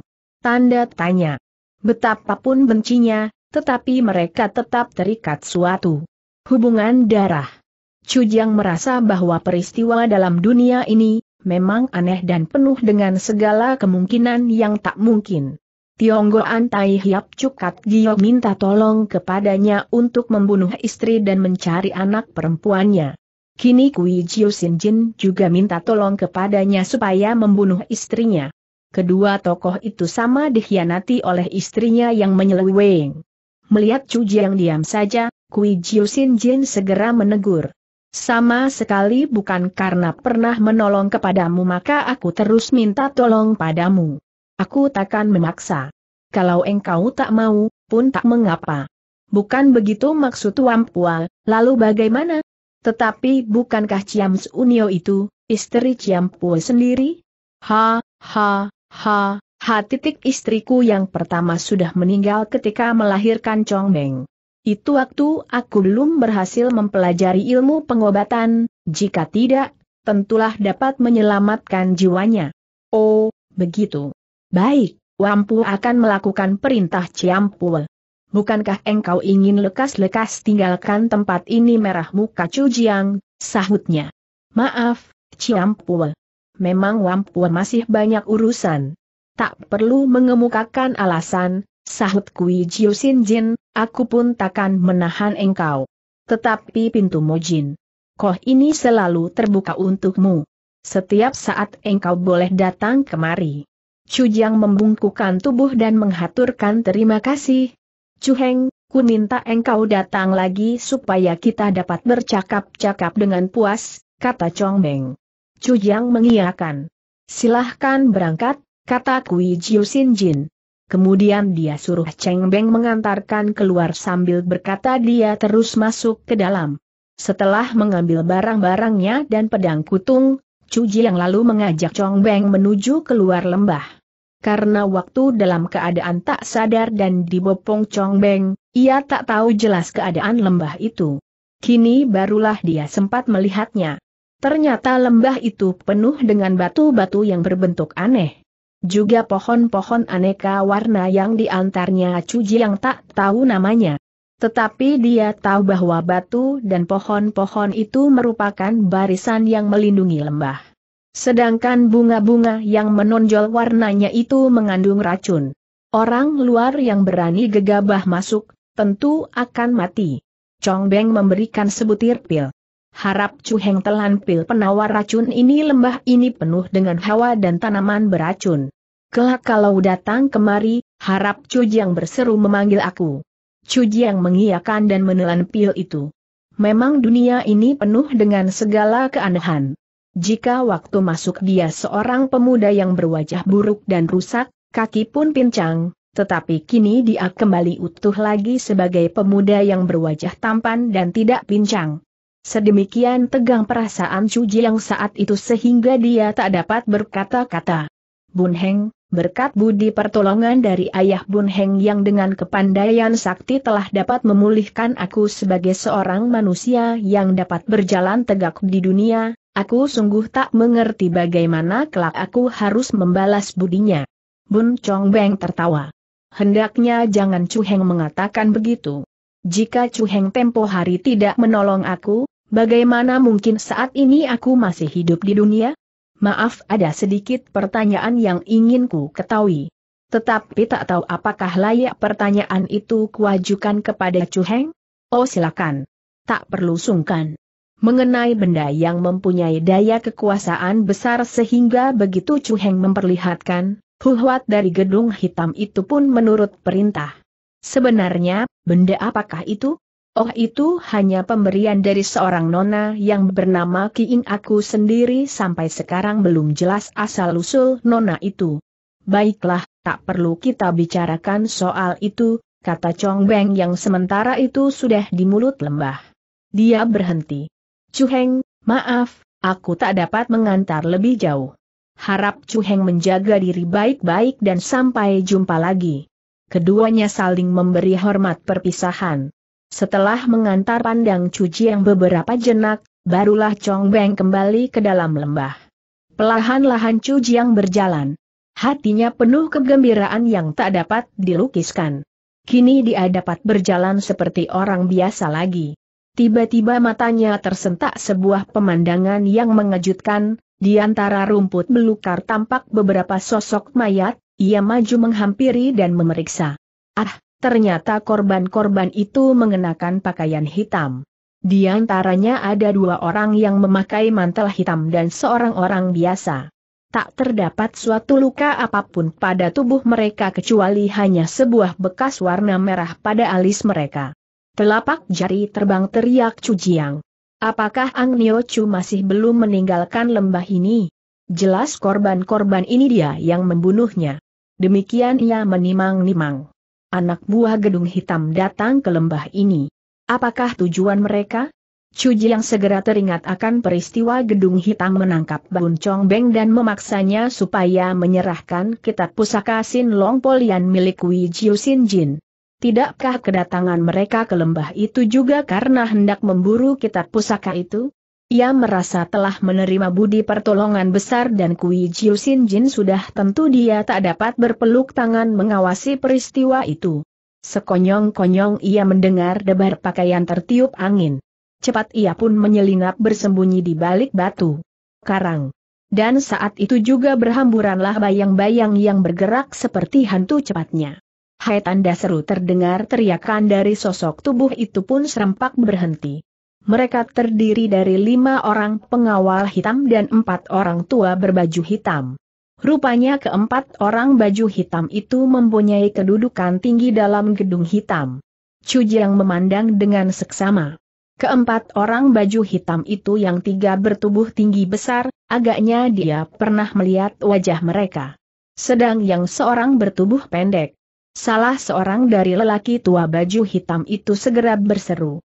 Tanda tanya. Betapapun bencinya, tetapi mereka tetap terikat suatu hubungan darah. Chujiang merasa bahwa peristiwa dalam dunia ini memang aneh dan penuh dengan segala kemungkinan yang tak mungkin. Tionggoan Tai Hiap Cukat Gio minta tolong kepadanya untuk membunuh istri dan mencari anak perempuannya. Kini Kui Jiu Sin Jin juga minta tolong kepadanya supaya membunuh istrinya. Kedua tokoh itu sama dikhianati oleh istrinya yang menyeleweng. Melihat Chu Jiang diam saja, Kui Jiu Sin Jin segera menegur. Sama sekali bukan karena pernah menolong kepadamu maka aku terus minta tolong padamu. Aku takkan memaksa. Kalau engkau tak mau, pun tak mengapa. Bukan begitu maksud Wampual, lalu bagaimana? Tetapi bukankah Ciam Unio itu, istri Ciam Pua sendiri? Ha, ha, ha, ha titik istriku yang pertama sudah meninggal ketika melahirkan Chong Meng. Itu waktu aku belum berhasil mempelajari ilmu pengobatan, jika tidak, tentulah dapat menyelamatkan jiwanya. Oh, begitu. Baik, Wampu akan melakukan perintah Ciampul. Bukankah engkau ingin lekas-lekas tinggalkan tempat ini merah muka Cujiang, sahutnya. Maaf, Ciampul. Memang Wampu masih banyak urusan. Tak perlu mengemukakan alasan, sahut Kui Jiu Sin Jin, aku pun takkan menahan engkau. Tetapi pintu Mojin. Koh ini selalu terbuka untukmu. Setiap saat engkau boleh datang kemari. Cujang membungkukan tubuh dan menghaturkan terima kasih. Cuheng, ku minta engkau datang lagi supaya kita dapat bercakap-cakap dengan puas, kata Chong Meng. Cujang mengiyakan. Silahkan berangkat, kata Kui Jiu Sin Jin. Kemudian dia suruh Cheng Beng mengantarkan keluar sambil berkata dia terus masuk ke dalam. Setelah mengambil barang-barangnya dan pedang kutung, Cuji yang lalu mengajak Chong Beng menuju keluar lembah. Karena waktu dalam keadaan tak sadar dan dibopong Chong Beng, ia tak tahu jelas keadaan lembah itu. Kini barulah dia sempat melihatnya. Ternyata lembah itu penuh dengan batu-batu yang berbentuk aneh. Juga pohon-pohon aneka warna yang diantarnya cuji yang tak tahu namanya. Tetapi dia tahu bahwa batu dan pohon-pohon itu merupakan barisan yang melindungi lembah. Sedangkan bunga-bunga yang menonjol warnanya itu mengandung racun. Orang luar yang berani gegabah masuk, tentu akan mati. Chong Beng memberikan sebutir pil. Harap Chu Heng telan pil penawar racun ini lembah ini penuh dengan hawa dan tanaman beracun. Kelak kalau datang kemari, harap Chu Jiang berseru memanggil aku yang mengiyakan dan menelan pil itu. Memang dunia ini penuh dengan segala keanehan. Jika waktu masuk dia seorang pemuda yang berwajah buruk dan rusak, kaki pun pincang, tetapi kini dia kembali utuh lagi sebagai pemuda yang berwajah tampan dan tidak pincang. Sedemikian tegang perasaan Chu Jiang saat itu sehingga dia tak dapat berkata-kata. Bun Heng, berkat budi pertolongan dari ayah Bun Heng yang dengan kepandaian sakti telah dapat memulihkan aku sebagai seorang manusia yang dapat berjalan tegak di dunia, aku sungguh tak mengerti bagaimana kelak aku harus membalas budinya. Bun Chong Beng tertawa. Hendaknya jangan Chu Heng mengatakan begitu. Jika Chu Heng tempo hari tidak menolong aku, bagaimana mungkin saat ini aku masih hidup di dunia? Maaf ada sedikit pertanyaan yang ingin ku ketahui. Tetapi tak tahu apakah layak pertanyaan itu kuajukan kepada Chu Heng? Oh silakan. Tak perlu sungkan. Mengenai benda yang mempunyai daya kekuasaan besar sehingga begitu Chu Heng memperlihatkan, huwat dari gedung hitam itu pun menurut perintah. Sebenarnya, benda apakah itu? Oh itu hanya pemberian dari seorang nona yang bernama Kiing aku sendiri sampai sekarang belum jelas asal-usul nona itu. Baiklah, tak perlu kita bicarakan soal itu, kata Chong Beng yang sementara itu sudah di mulut lembah. Dia berhenti. Chu Heng, maaf, aku tak dapat mengantar lebih jauh. Harap Chu Heng menjaga diri baik-baik dan sampai jumpa lagi. Keduanya saling memberi hormat perpisahan. Setelah mengantar pandang cuci yang beberapa jenak, barulah Chong Beng kembali ke dalam lembah. Pelahan-lahan cuci yang berjalan. Hatinya penuh kegembiraan yang tak dapat dilukiskan. Kini dia dapat berjalan seperti orang biasa lagi. Tiba-tiba matanya tersentak sebuah pemandangan yang mengejutkan, di antara rumput belukar tampak beberapa sosok mayat, ia maju menghampiri dan memeriksa. Ah, Ternyata korban-korban itu mengenakan pakaian hitam. Di antaranya ada dua orang yang memakai mantel hitam dan seorang orang biasa. Tak terdapat suatu luka apapun pada tubuh mereka kecuali hanya sebuah bekas warna merah pada alis mereka. Telapak jari terbang teriak Cujiang. Apakah Ang Nio Chu masih belum meninggalkan lembah ini? Jelas korban-korban ini dia yang membunuhnya. Demikian ia menimang-nimang anak buah gedung hitam datang ke lembah ini. Apakah tujuan mereka? Cuji yang segera teringat akan peristiwa gedung hitam menangkap Bun Chong Beng dan memaksanya supaya menyerahkan kitab pusaka Sin Long Polian milik Wei Jiu Sin Jin. Tidakkah kedatangan mereka ke lembah itu juga karena hendak memburu kitab pusaka itu? Ia merasa telah menerima budi pertolongan besar dan Kui Jiu Sin Jin sudah tentu dia tak dapat berpeluk tangan mengawasi peristiwa itu. Sekonyong-konyong ia mendengar debar pakaian tertiup angin. Cepat ia pun menyelinap bersembunyi di balik batu. Karang. Dan saat itu juga berhamburanlah bayang-bayang yang bergerak seperti hantu cepatnya. Hai tanda seru terdengar teriakan dari sosok tubuh itu pun serempak berhenti. Mereka terdiri dari lima orang pengawal hitam dan empat orang tua berbaju hitam. Rupanya keempat orang baju hitam itu mempunyai kedudukan tinggi dalam gedung hitam. Cujiang memandang dengan seksama. Keempat orang baju hitam itu yang tiga bertubuh tinggi besar, agaknya dia pernah melihat wajah mereka. Sedang yang seorang bertubuh pendek. Salah seorang dari lelaki tua baju hitam itu segera berseru.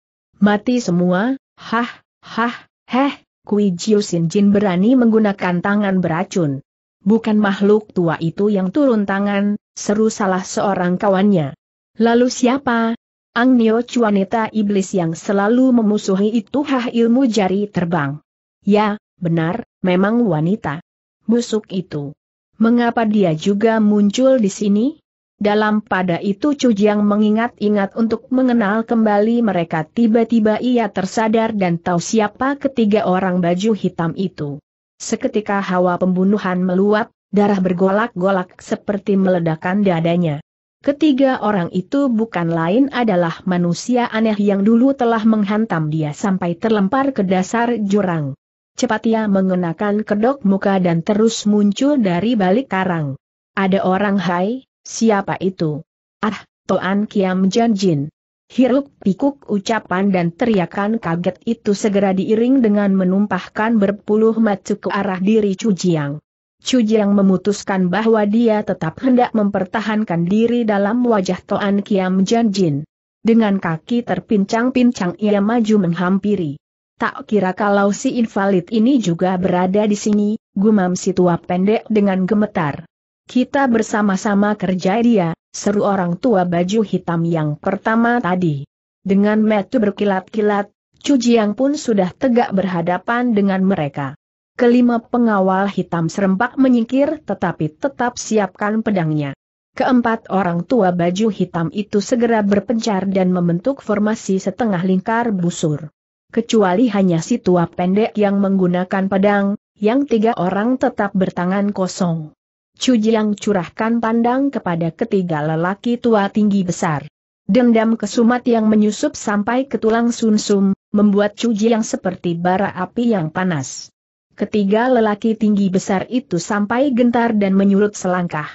Mati semua, hah, hah, heh, Kui Jiu Sin Jin berani menggunakan tangan beracun. Bukan makhluk tua itu yang turun tangan, seru salah seorang kawannya. Lalu siapa? Ang Neo Chuanita iblis yang selalu memusuhi itu hah ilmu jari terbang. Ya, benar, memang wanita. Busuk itu. Mengapa dia juga muncul di sini? Dalam pada itu Chu Jiang mengingat-ingat untuk mengenal kembali mereka tiba-tiba ia tersadar dan tahu siapa ketiga orang baju hitam itu. Seketika hawa pembunuhan meluap, darah bergolak-golak seperti meledakan dadanya. Ketiga orang itu bukan lain adalah manusia aneh yang dulu telah menghantam dia sampai terlempar ke dasar jurang. Cepat ia mengenakan kedok muka dan terus muncul dari balik karang. Ada orang hai, Siapa itu? Ah, Toan Kiam Janjin. Hiruk pikuk ucapan dan teriakan kaget itu segera diiring dengan menumpahkan berpuluh macu ke arah diri Jiang. Chu Chu Jiang memutuskan bahwa dia tetap hendak mempertahankan diri dalam wajah Toan Kiam Janjin. Dengan kaki terpincang-pincang ia maju menghampiri. Tak kira kalau si invalid ini juga berada di sini, gumam si tua pendek dengan gemetar. Kita bersama-sama kerja dia, seru orang tua baju hitam yang pertama tadi. Dengan metu berkilat-kilat, Jiang pun sudah tegak berhadapan dengan mereka. Kelima pengawal hitam serempak menyingkir tetapi tetap siapkan pedangnya. Keempat orang tua baju hitam itu segera berpencar dan membentuk formasi setengah lingkar busur. Kecuali hanya si tua pendek yang menggunakan pedang, yang tiga orang tetap bertangan kosong. Chu Jiang curahkan pandang kepada ketiga lelaki tua tinggi besar. Dendam kesumat yang menyusup sampai ke tulang sunsum, membuat Chu Jiang seperti bara api yang panas. Ketiga lelaki tinggi besar itu sampai gentar dan menyurut selangkah.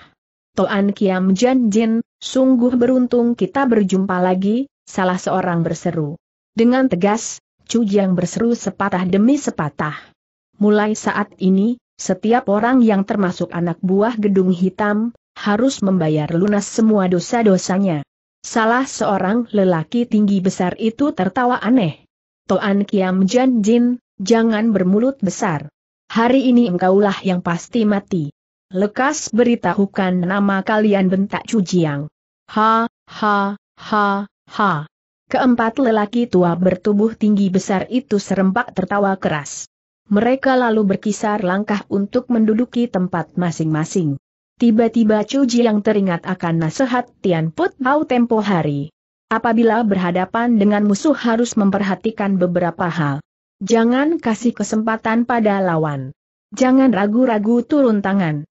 Toan Kiam Jan Jin, sungguh beruntung kita berjumpa lagi, salah seorang berseru. Dengan tegas, Chu Jiang berseru sepatah demi sepatah. Mulai saat ini, setiap orang yang termasuk anak buah gedung hitam, harus membayar lunas semua dosa-dosanya. Salah seorang lelaki tinggi besar itu tertawa aneh. Toan Kiam Jan Jin, jangan bermulut besar. Hari ini engkaulah yang pasti mati. Lekas beritahukan nama kalian bentak Cujiang. Ha, ha, ha, ha. Keempat lelaki tua bertubuh tinggi besar itu serempak tertawa keras. Mereka lalu berkisar langkah untuk menduduki tempat masing-masing. Tiba-tiba Chu yang teringat akan nasihat Tian Put Pau tempo hari. Apabila berhadapan dengan musuh harus memperhatikan beberapa hal. Jangan kasih kesempatan pada lawan. Jangan ragu-ragu turun tangan.